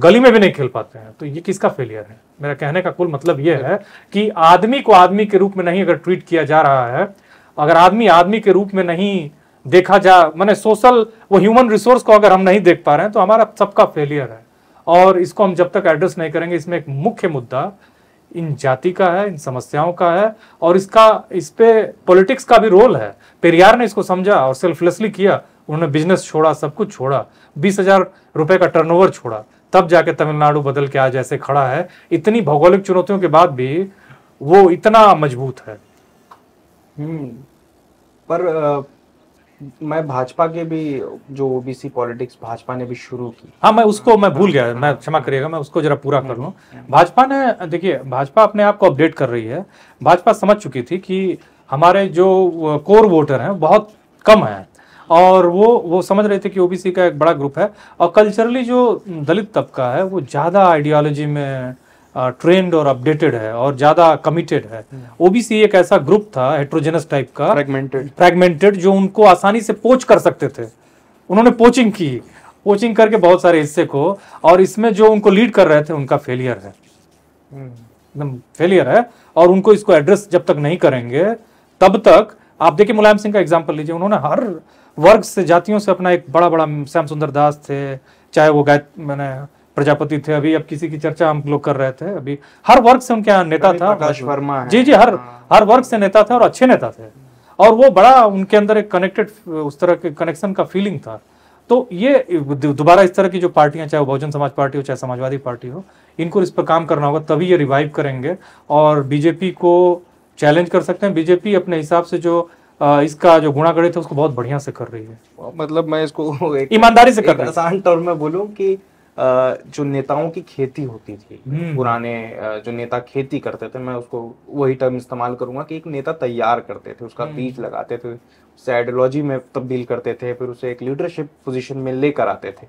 गली में भी नहीं खेल पाते हैं तो ये किसका फेलियर है मेरा कहने का कुल मतलब ये है कि आदमी को आदमी के रूप में नहीं अगर ट्रीट किया जा रहा है अगर आदमी आदमी के रूप में नहीं देखा जा मैंने सोशल वो ह्यूमन रिसोर्स को अगर हम नहीं देख पा रहे हैं तो हमारा सबका फेलियर है और इसको हम जब तक एड्रेस नहीं करेंगे इसमें एक मुख्य मुद्दा इन जाति का है इन समस्याओं का है और इसका इस पे पॉलिटिक्स का भी रोल है पेरियार ने इसको समझा और सेल्फलेसली किया उन्होंने बिजनेस छोड़ा सब कुछ छोड़ा बीस हजार रुपये का टर्नओवर छोड़ा तब जाके तमिलनाडु बदल के आज ऐसे खड़ा है इतनी भौगोलिक चुनौतियों के बाद भी वो इतना मजबूत है
हम्म। पर मैं भाजपा के भी जो ओबीसी पॉलिटिक्स भाजपा ने भी शुरू की
हाँ मैं उसको मैं भूल गया मैं क्षमा करिएगा मैं उसको जरा पूरा कर लूँ भाजपा ने देखिए भाजपा अपने आप को अपडेट कर रही है भाजपा समझ चुकी थी कि हमारे जो कोर वोटर हैं बहुत कम हैं और वो वो समझ रहे थे कि ओबीसी का एक बड़ा ग्रुप है और कल्चरली जो दलित तबका है वो ज़्यादा आइडियोलॉजी में ट्रेंड और अपडेटेड है और ज़्यादा कमिटेड है ओबीसी हम्म। एक ऐसा ग्रुप था हेट्रोजेनस टाइप का फ्रेगमेंटेड फ्रेगमेंटेड जो उनको आसानी से पोच कर सकते थे उन्होंने पोचिंग की पोचिंग करके बहुत सारे हिस्से को और इसमें जो उनको लीड कर रहे थे उनका फेलियर है हम्म। एकदम फेलियर है और उनको इसको एड्रेस जब तक नहीं करेंगे तब तक आप देखिए मुलायम सिंह का एग्जाम्पल लीजिए उन्होंने हर वर्ग से जातियों से अपना एक बड़ा बड़ा श्याम सुंदर दास थे चाहे वो गाय मैंने प्रजापति थे अभी अब किसी की चर्चा हम लोग कर रहे थे अभी हर वर्ग से उनके यहाँ नेता था वर्मा जी जी हर हाँ। हर वर्ग से नेता थे और अच्छे नेता थे और वो बड़ा उनके अंदर एक कनेक्टेड उस तरह के कनेक्शन का फीलिंग था तो ये दोबारा इस तरह की जो पार्टियां चाहे बहुजन समाज पार्टी हो चाहे समाजवादी पार्टी हो इनको इस पर काम करना होगा तभी ये रिवाइव करेंगे और बीजेपी को चैलेंज कर सकते हैं बीजेपी अपने हिसाब से जो इसका जो गुणागणित है उसको बहुत बढ़िया से कर रही है
मतलब मैं इसको ईमानदारी से कर रहा आसान तौर में बोलूँ की जो नेताओं की खेती होती थी हम्म। पुराने जो नेता खेती करते थे मैं उसको वही टर्म इस्तेमाल करूंगा कि एक नेता तैयार करते थे उसका हम्म। बीज लगाते थे उसे आइडियोलॉजी में तब्दील करते थे फिर उसे एक लीडरशिप पोजीशन में लेकर आते थे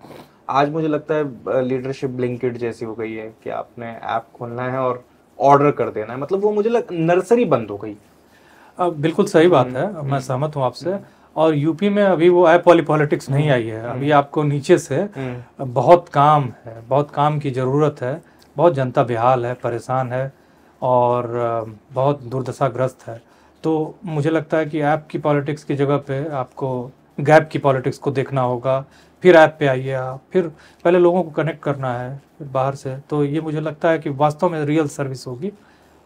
आज मुझे लगता है लीडरशिप ब्लिंकिट जैसी हो गई है कि आपने ऐप आप खोलना है और ऑर्डर कर देना है मतलब वो मुझे लग नर्सरी बंद हो गई
बिल्कुल सही बात हम्म। है मैं सहमत हूँ आपसे और यूपी में अभी वो है पॉली पॉलिटिक्स नहीं आई है अभी हम्म। आपको नीचे से हम्म। बहुत काम है बहुत काम की ज़रूरत है बहुत जनता बेहाल है परेशान है और बहुत दुर्दशाग्रस्त है तो मुझे लगता है कि ऐप की पॉलिटिक्स की जगह पे आपको गैप की पॉलिटिक्स को देखना होगा फिर ऐप पे आइए आप फिर पहले लोगों को कनेक्ट करना है बाहर से तो ये मुझे लगता है कि वास्तव में रियल सर्विस होगी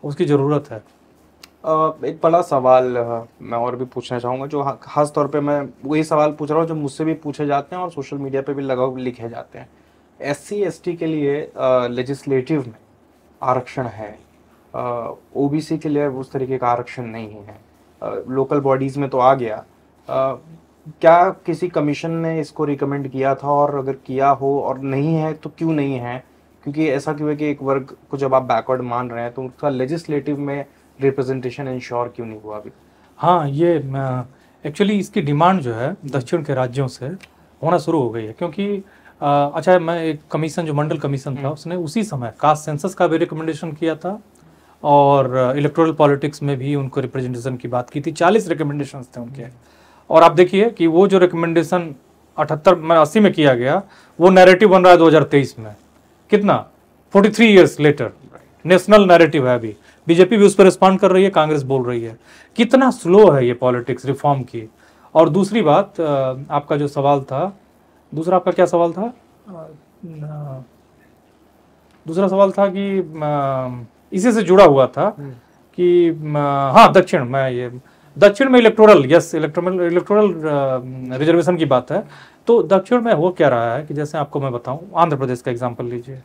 उसकी ज़रूरत है
एक बड़ा सवाल मैं और भी पूछना चाहूँगा जो खास तौर पे मैं वही सवाल पूछ रहा हूँ जो मुझसे भी पूछे जाते हैं और सोशल मीडिया पे भी लगा लिखे जाते हैं एस सी के लिए लेजिस्लेटिव में आरक्षण है ओ बी सी के लिए उस तरीके का आरक्षण नहीं है लोकल बॉडीज़ में तो आ गया आ, क्या किसी कमीशन ने इसको रिकमेंड किया था और अगर किया हो और नहीं है तो क्यों नहीं है क्योंकि ऐसा क्यों है कि एक वर्ग को जब आप बैकवर्ड मान रहे हैं तो उसका लेजिस्लेटिव में रिप्रेजेंटेशन इंश्योर क्यों नहीं हुआ अभी
हाँ ये एक्चुअली इसकी डिमांड जो है दक्षिण के राज्यों से होना शुरू हो गई है क्योंकि आ, अच्छा मैं एक कमीशन जो मंडल कमीशन था हम्म। उसने उसी समय कास्ट सेंसस का भी रिकमेंडेशन किया था और इलेक्टोरल पॉलिटिक्स में भी उनको रिप्रेजेंटेशन की बात की थी चालीस रिकमेंडेशन थे उनके हम्म। और आप देखिए कि वो जो रिकमेंडेशन अठहत्तर में अस्सी में किया गया वो नैरेटिव बन रहा है दो में कितना forty three letter national narrative है अभी बीजेपी भी उस पर रिस्पॉन्ड कर रही है कांग्रेस बोल रही है कितना स्लो है ये पॉलिटिक्स रिफॉर्म की और दूसरी बात आपका जो सवाल था दूसरा आपका क्या सवाल था दूसरा सवाल था कि इसी से जुड़ा हुआ था हम्म। कि हाँ दक्षिण मैं ये दक्षिण में electoral yes electoral electoral reservation की बात है तो दक्षिण में हो क्या रहा है कि जैसे आपको मैं बताऊं आंध्र प्रदेश का एग्जांपल लीजिए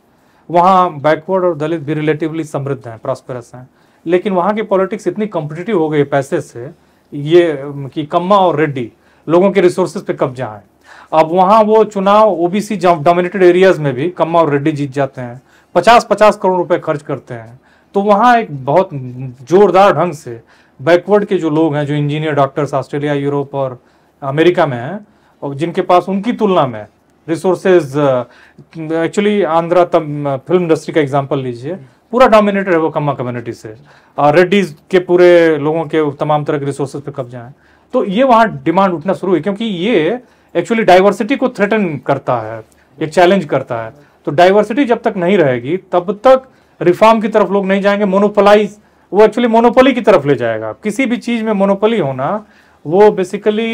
वहाँ बैकवर्ड और दलित भी रिलेटिवली समृद्ध हैं प्रॉस्परस हैं लेकिन वहाँ की पॉलिटिक्स इतनी कॉम्पिटिटिव हो गई पैसे से ये कि कम्मा और रेड्डी लोगों के रिसोर्सेज पे कब्जा जाए अब वहाँ वो चुनाव ओबीसी डोमिनेटेड एरियाज में भी कम्मा और रेड्डी जीत जाते हैं पचास पचास करोड़ रुपए खर्च करते हैं तो वहाँ एक बहुत जोरदार ढंग से बैकवर्ड के जो लोग हैं जो इंजीनियर डॉक्टर्स ऑस्ट्रेलिया यूरोप और अमेरिका में हैं और जिनके पास उनकी तुलना में रिसोर्सेज एक्चुअली आंध्रा तम फिल्म इंडस्ट्री का एग्जांपल लीजिए पूरा डोमिनेटेड है वो कम्मा कम्युनिटी से रेड्डीज के पूरे लोगों के तमाम तरह के रिसोर्सेज पे कब्जा हैं तो ये वहाँ डिमांड उठना शुरू है क्योंकि ये एक्चुअली डाइवर्सिटी को थ्रेटन करता है एक चैलेंज करता है तो डाइवर्सिटी जब तक नहीं रहेगी तब तक रिफॉर्म की तरफ लोग नहीं जाएंगे मोनोपोलाइज वो एक्चुअली मोनोपोली की तरफ ले जाएगा किसी भी चीज़
में मोनोपोली होना वो बेसिकली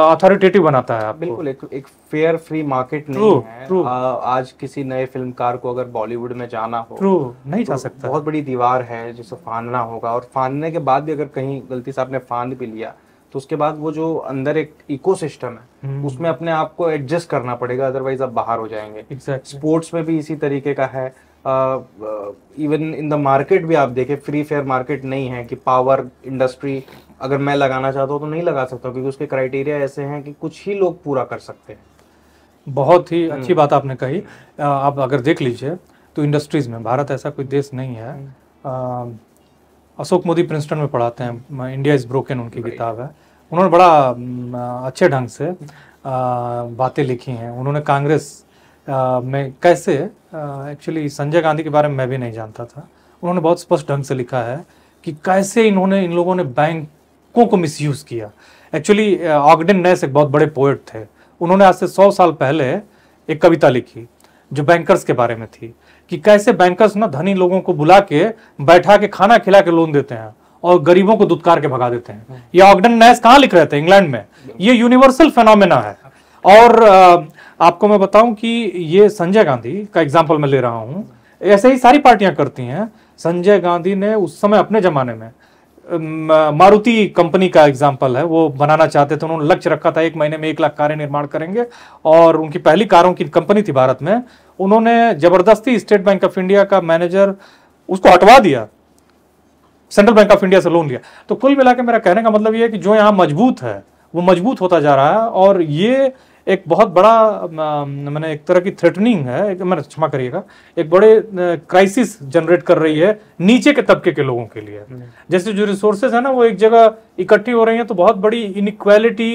अथॉरिटेटिव बनाता है आपको बिल्कुल एक एक फेयर फ्री मार्केट नहीं true, है true. आ, आज किसी नए फिल्मकार को अगर बॉलीवुड में जाना हो true, नहीं जा तो सकता बहुत बड़ी दीवार है जिसे फानना होगा और फानने के बाद भी अगर कहीं गलती से आपने फान भी लिया तो उसके बाद वो जो अंदर एक इकोसिस्टम है हम्म। उसमें अपने आप को एडजस्ट करना पड़ेगा अदरवाइज आप बाहर हो जाएंगे exactly. स्पोर्ट्स में भी इसी तरीके का है इवन इन द मार्केट भी आप देखें फ्री फेयर मार्केट नहीं है कि पावर इंडस्ट्री अगर मैं लगाना चाहता हूँ तो नहीं लगा सकता क्योंकि उसके क्राइटेरिया ऐसे हैं कि कुछ ही लोग पूरा कर सकते हैं
बहुत ही अच्छी हम्म। बात आपने कही आप अगर देख लीजिए तो इंडस्ट्रीज़ में भारत ऐसा कोई देश नहीं है हम्म। अशोक मोदी प्रिंसटन में पढ़ाते हैं इंडिया इज़ ब्रोकन उनकी किताब है उन्होंने बड़ा अच्छे ढंग से हम्म। बातें लिखी हैं उन्होंने कांग्रेस में कैसे एक्चुअली संजय गांधी के बारे में मैं भी नहीं जानता था उन्होंने बहुत स्पष्ट ढंग से लिखा है कि कैसे इन्होंने इन लोगों ने बैंक हकों को मिसयूज़ किया एक्चुअली ऑगडिन नेस एक बहुत बड़े पोइट थे उन्होंने आज से सौ साल पहले एक कविता लिखी जो बैंकर्स के बारे में थी कि कैसे बैंकर्स ना धनी लोगों को बुला के बैठा के खाना खिला के लोन देते हैं और गरीबों को दुदकार के भगा देते हैं हम्म। ये ऑगडन नैस कहाँ लिख रहे थे इंग्लैंड में ये यूनिवर्सल फेनोमेना है और आपको मैं बताऊं कि ये संजय गांधी का एग्जाम्पल मैं ले रहा हूँ ऐसे ही सारी पार्टियां करती हैं संजय गांधी ने उस समय अपने जमाने में मारुति कंपनी का एग्जाम्पल है वो बनाना चाहते थे उन्होंने लक्ष्य रखा था एक महीने में एक लाख कारें निर्माण करेंगे और उनकी पहली कारों की कंपनी थी भारत में उन्होंने जबरदस्ती स्टेट बैंक ऑफ इंडिया का मैनेजर उसको हटवा दिया सेंट्रल बैंक ऑफ इंडिया से लोन लिया तो कुल मिला मेरा कहने का मतलब ये है कि जो यहाँ मजबूत है वो मजबूत होता जा रहा है और ये एक बहुत बड़ा मैंने एक तरह की थ्रेटनिंग है मैंने क्षमा करिएगा एक बड़े क्राइसिस जनरेट कर रही है नीचे के तबके के लोगों के लिए हम्म। जैसे जो रिसोर्सेज है ना वो एक जगह इकट्ठी हो रही है तो बहुत बड़ी इनक्वालिटी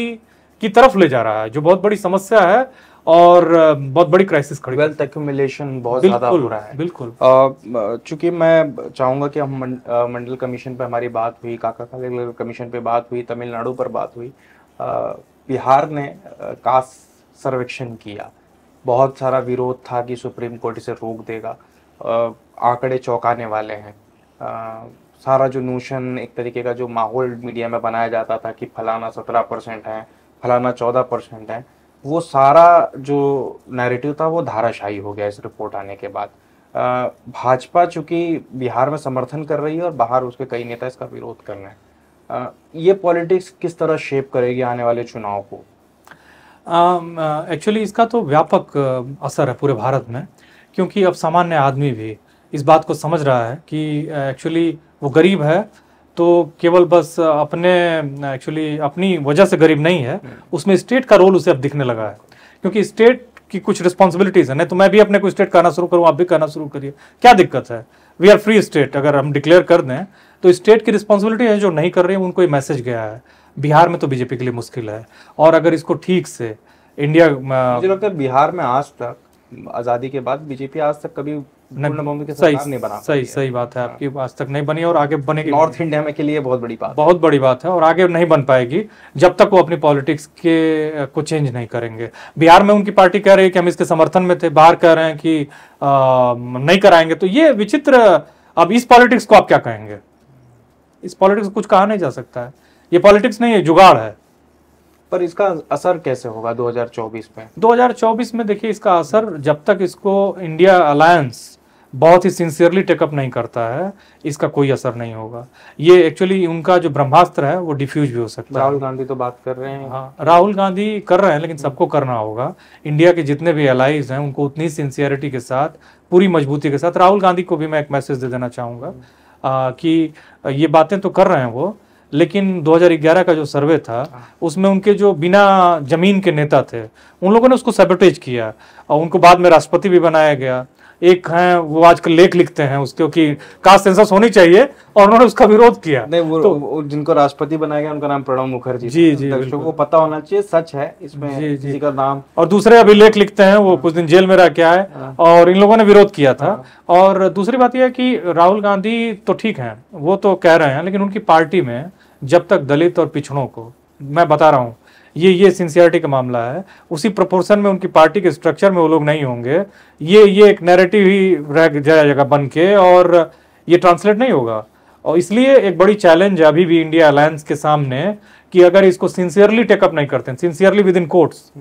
की तरफ ले जा रहा है जो बहुत बड़ी समस्या
है और बहुत बड़ी क्राइसिस खड़ी वेल्थ एक्यूमुलेशन बहुत ज़्यादा हो रहा है बिल्कुल चूंकि मैं चाहूंगा कि हम मंडल कमीशन पर हमारी बात हुई काका कमीशन पर बात हुई तमिलनाडु पर बात हुई बिहार ने कास्ट सर्वेक्षण किया बहुत सारा विरोध था कि सुप्रीम कोर्ट इसे रोक देगा आंकड़े चौंकाने वाले हैं सारा जो नूशन एक तरीके का जो माहौल मीडिया में बनाया जाता था कि फलाना सत्रह परसेंट है फलाना चौदह परसेंट है वो सारा जो नैरेटिव था वो धाराशाही हो गया इस रिपोर्ट आने के बाद भाजपा चूंकि बिहार में समर्थन कर रही है और बाहर उसके कई नेता इसका विरोध कर रहे हैं ये पॉलिटिक्स किस तरह शेप करेगी आने वाले चुनाव को
एक्चुअली um, uh, इसका तो व्यापक uh, असर है पूरे भारत में क्योंकि अब सामान्य आदमी भी इस बात को समझ रहा है कि एक्चुअली uh, वो गरीब है तो केवल बस अपने एक्चुअली अपनी वजह से गरीब नहीं है हम्म। उसमें स्टेट का रोल उसे अब दिखने लगा है क्योंकि स्टेट की कुछ रिस्पॉन्सिबिलिटीज नहीं तो मैं भी अपने को स्टेट करना शुरू करूँ आप भी करना शुरू करिए क्या दिक्कत है वी आर फ्री स्टेट अगर हम डिक्लेयर कर दें तो स्टेट की रिस्पॉन्सिबिलिटी है जो नहीं कर रही है उनको ये मैसेज गया है बिहार में तो बीजेपी के लिए मुश्किल है और अगर इसको ठीक से इंडिया मुझे
लगता है बिहार में आज तक आज़ादी के बाद बीजेपी आज तक कभी सही
सही बात है आपकी हाँ। आज तक नहीं बनी और आगे बनेगी नॉर्थ इंडिया में के लिए बहुत बड़ी बात बहुत बड़ी बात है और आगे नहीं बन पाएगी जब तक वो अपनी पॉलिटिक्स के को चेंज नहीं करेंगे बिहार में उनकी पार्टी कह रही है कि हम इसके समर्थन में थे बाहर कह रहे हैं कि नहीं कराएंगे तो ये विचित्र अब इस पॉलिटिक्स को आप क्या कहेंगे इस पॉलिटिक्स कुछ कहा नहीं जा सकता है
ये पॉलिटिक्स नहीं है जुगाड़ है पर इसका असर कैसे होगा 2024 में
2024 में देखिए इसका असर जब तक इसको इंडिया अलायंस बहुत ही सिंसियरली टेकअप नहीं करता है इसका कोई असर नहीं होगा ये एक्चुअली उनका जो ब्रह्मास्त्र है वो डिफ्यूज भी हो सकता है राहुल गांधी तो
बात कर रहे हैं हाँ
राहुल गांधी कर रहे हैं लेकिन सबको करना होगा इंडिया के जितने भी एलाइज हैं उनको उतनी सिंसियरिटी के साथ पूरी मजबूती के साथ राहुल गांधी को भी मैं एक मैसेज दे देना चाहूँगा कि ये बातें तो कर रहे हैं वो लेकिन 2011 का जो सर्वे था हाँ। उसमें उनके जो बिना जमीन के नेता थे उन लोगों ने उसको सेबोटेज किया और उनको बाद में राष्ट्रपति भी बनाया गया एक हैं वो आजकल लेख लिखते
हैं उसके क्योंकि कास्ट सेंसस होनी चाहिए और उन्होंने उसका विरोध किया नहीं वो, तो, वो जिनको राष्ट्रपति बनाया गया उनका नाम प्रणब मुखर्जी जी जी दर्शकों को पता होना चाहिए सच है इसमें जी, जी का नाम और
दूसरे अभी लेख लिखते हैं वो हाँ। कुछ दिन जेल में रह के आए हाँ। और इन लोगों ने विरोध किया था हाँ। और दूसरी बात यह है कि राहुल गांधी तो ठीक है वो तो कह रहे हैं लेकिन उनकी पार्टी में जब तक दलित और पिछड़ों को मैं बता रहा हूँ ये ये सिंसियरिटी का मामला है उसी प्रपोर्सन में उनकी पार्टी के स्ट्रक्चर में वो लोग नहीं होंगे ये ये एक नैरेटिव ही रह जाएगा बन के और ये ट्रांसलेट नहीं होगा और इसलिए एक बड़ी चैलेंज है अभी भी इंडिया अलायंस के सामने कि अगर इसको सिंसियरली टेकअप नहीं करते सिंसियरली विद इन कोर्ट्स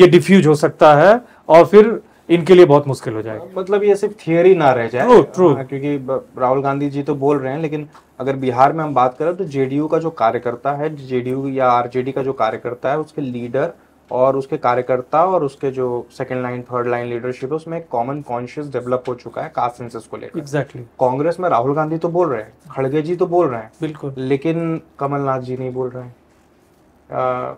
ये डिफ्यूज हो सकता है और फिर इनके लिए बहुत मुश्किल हो जाएगा
मतलब ये सिर्फ थियोरी ना रह जाए ट्रू ट्रू हाँ, क्योंकि राहुल गांधी जी तो बोल रहे हैं लेकिन अगर बिहार में हम बात करें तो जेडीयू का जो कार्यकर्ता है जेडीयू या आरजेडी का जो कार्यकर्ता है उसके लीडर और उसके कार्यकर्ता और उसके जो second line third line leadership है उसमें कॉमन कॉन्शियस डेवलप हो चुका है कास्ट सेंसस को लेकर एग्जैक्टली exactly. कांग्रेस में राहुल गांधी तो बोल रहे हैं खड़गे जी तो बोल रहे हैं बिल्कुल लेकिन कमलनाथ जी नहीं बोल रहे हैं आ,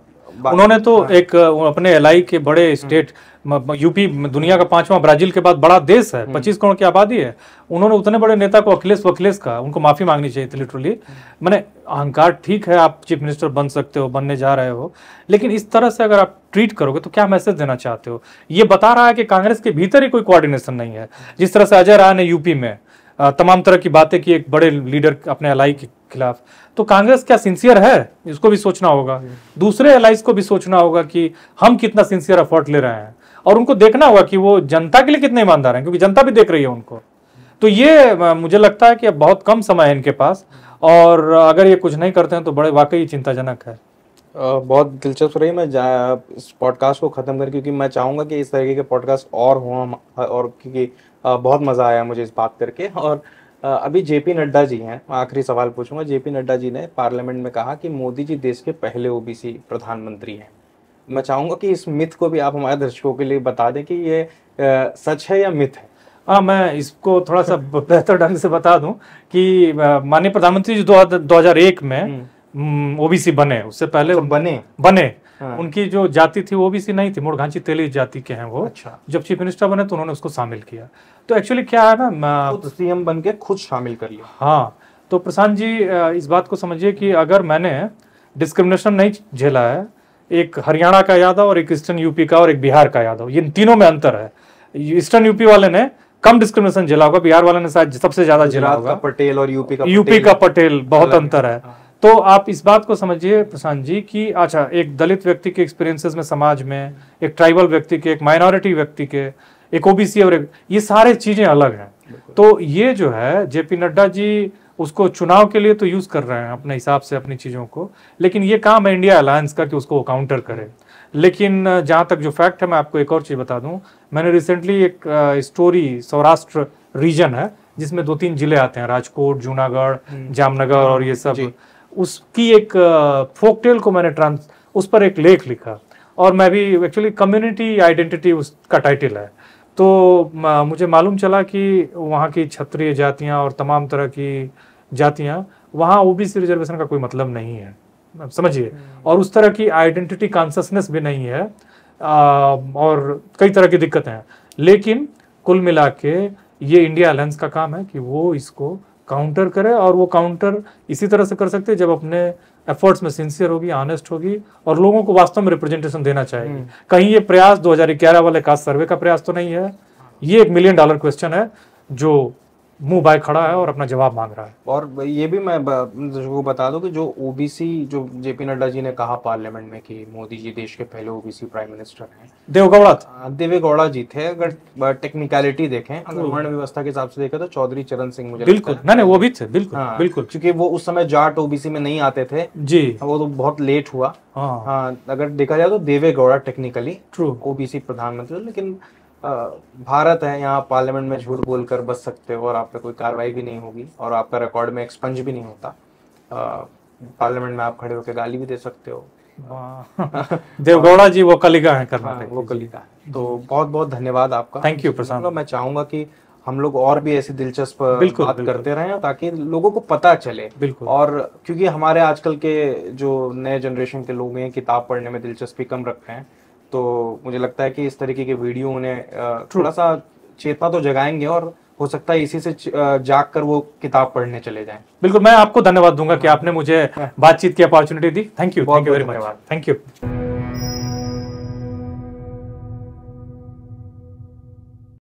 उन्होंने तो हाँ। एक अपने
एलआई के बड़े स्टेट यूपी दुनिया का पांचवा ब्राजील के बाद बड़ा देश है हम्म। पच्चीस करोड़ की आबादी है उन्होंने उतने बड़े नेता को अखिलेश वखिलेश का उनको माफी मांगनी चाहिए थी लिटरली हम्म। मैंने अहंकार ठीक है आप चीफ मिनिस्टर बन सकते हो बनने जा रहे हो लेकिन इस तरह से अगर आप ट्रीट करोगे तो क्या मैसेज देना चाहते हो ये बता रहा है कि कांग्रेस के भीतर ही कोई कोऑर्डिनेशन नहीं है जिस तरह से अजय राय ने यूपी में तमाम तरह की बातें की एक बड़े लीडर अपने अलाई के खिलाफ तो कांग्रेस क्या सिंसियर है इसको भी सोचना होगा हम्म। दूसरे अलाइज को भी सोचना होगा कि हम कितना सिंसियर एफर्ट ले रहे हैं और उनको देखना होगा कि वो जनता के लिए कितने ईमानदार हैं क्योंकि जनता भी देख रही है उनको तो ये मुझे लगता है कि अब बहुत कम समय है इनके पास और अगर ये कुछ नहीं करते हैं तो बड़े वाकई चिंताजनक है
बहुत दिलचस्प रही मैं इस पॉडकास्ट को ख़त्म कर क्योंकि मैं चाहूँगा कि इस तरीके के पॉडकास्ट और हों और क्योंकि बहुत मज़ा आया मुझे इस बात करके और अभी जेपी नड्डा जी हैं आखिरी सवाल पूछूंगा जेपी नड्डा जी ने पार्लियामेंट में कहा कि मोदी जी देश के पहले ओबीसी प्रधानमंत्री हैं मैं चाहूँगा कि इस मिथ को भी आप हमारे दर्शकों के लिए बता दें कि ये आ, सच है या मिथ है हाँ मैं
इसको थोड़ा सा बेहतर ढंग से बता दूं कि माननीय प्रधानमंत्री जी दो हजार एक में हम्म। ओबीसी बने उससे पहले तो बने बने हाँ। उनकी जो जाति थी वो ओबीसी नहीं थी मुड़घांची तेली जाति के हैं वो अच्छा जब चीफ मिनिस्टर बने तो उन्होंने उसको शामिल किया तो एक्चुअली क्या है ना खुद सीएम बन के खुद शामिल कर लिया हाँ तो प्रशांत जी इस बात को समझिए कि अगर मैंने डिस्क्रिमिनेशन नहीं झेला है एक हरियाणा का यादव और एक ईस्टर्न यूपी का और एक बिहार का यादव इन तीनों में अंतर है ईस्टर्न यूपी वाले ने कम डिस्क्रिमिनेशन जिला होगा बिहार वाले ने शायद सबसे ज्यादा जिला होगा पटेल और यूपी का यूपी का पटेल बहुत अंतर है हाँ। तो आप इस बात को समझिए प्रशांत जी कि अच्छा एक दलित व्यक्ति के एक्सपीरियंसेस में समाज में एक ट्राइबल व्यक्ति के एक माइनॉरिटी व्यक्ति के एक ओबीसी और एक ये सारे चीजें अलग हैं तो ये जो है जेपी नड्डा जी उसको चुनाव के लिए तो यूज़ कर रहे हैं अपने हिसाब से अपनी चीज़ों को लेकिन ये काम है इंडिया अलायंस का कि उसको वो काउंटर करे लेकिन जहां तक जो फैक्ट है मैं आपको एक और चीज़ बता दूं मैंने रिसेंटली एक स्टोरी सौराष्ट्र रीजन है जिसमें दो तीन जिले आते हैं राजकोट जूनागढ़ हम्म। जामनगर और ये सब उसकी एक फोकटेल को मैंने ट्रांस उस पर एक लेख लिखा और मैं भी एक्चुअली कम्युनिटी आइडेंटिटी उसका टाइटल है तो मुझे मालूम चला कि वहाँ की क्षत्रिय जातियाँ और तमाम तरह की जातियाँ वहाँ ओबीसी रिजर्वेशन का कोई मतलब नहीं है समझिए हम्म। और उस तरह की आइडेंटिटी कॉन्सनेस भी नहीं है आ, और कई तरह की दिक्कतें हैं लेकिन कुल मिला के ये इंडिया अलायंस का काम है कि वो इसको काउंटर करे और वो काउंटर इसी तरह से कर सकते हैं जब अपने एफर्ट्स में सिंसियर होगी ऑनेस्ट होगी और लोगों को वास्तव में रिप्रेजेंटेशन देना चाहेगी हम्म। कहीं ये प्रयास 2011 वाले कास्ट सर्वे का प्रयास तो नहीं है ये एक मिलियन डॉलर क्वेश्चन है जो मुंह बाय खड़ा है और अपना जवाब मांग रहा है
और ये भी मैं दर्शकों को बता दूं कि जो ओबीसी जो जेपी नड्डा जी ने कहा पार्लियामेंट में कि मोदी जी देश के पहले ओबीसी प्राइम मिनिस्टर हैं देवगौड़ा हाँ, देवेगौड़ा जी थे अगर टेक्निकलिटी देखें वर्ण तो- व्यवस्था के हिसाब से देखें तो चौधरी चरण सिंह मुझे बिल्कुल नहीं नहीं वो भी थे बिल्कुल हाँ, बिल्कुल क्योंकि वो उस समय जाट ओबीसी में नहीं आते थे जी वो तो बहुत लेट हुआ हाँ।, हाँ अगर देखा जाए तो देवेगौड़ा टेक्निकली ट्रू ओबीसी प्रधानमंत्री लेकिन भारत है यहाँ पार्लियामेंट में झूठ बोलकर बच सकते हो और आप पे कोई कार्रवाई भी नहीं होगी और आपका रिकॉर्ड में एक्सपंज भी नहीं होता पार्लियामेंट में आप खड़े होकर गाली भी दे सकते हो देवगौड़ा जी वो कलिका है करना हाँ, वो कलिका तो बहुत बहुत धन्यवाद आपका थैंक यू प्रशांत मैं चाहूंगा कि हम लोग और भी ऐसी दिलचस्प बिल्कुल, बात बिल्कुल, करते रहें ताकि लोगों को पता चले बिल्कुल और क्योंकि हमारे आजकल के जो नए जनरेशन के लोग हैं किताब पढ़ने में दिलचस्पी कम रखते हैं तो मुझे लगता है कि इस तरीके के वीडियो उन्हें थोड़ा सा चेतना तो जगाएंगे और हो सकता है इसी से जाग कर वो किताब पढ़ने चले जाएं
बिल्कुल मैं आपको धन्यवाद दूंगा कि हाँ। आपने मुझे बातचीत की अपॉर्चुनिटी दी thank you thank you very much thank you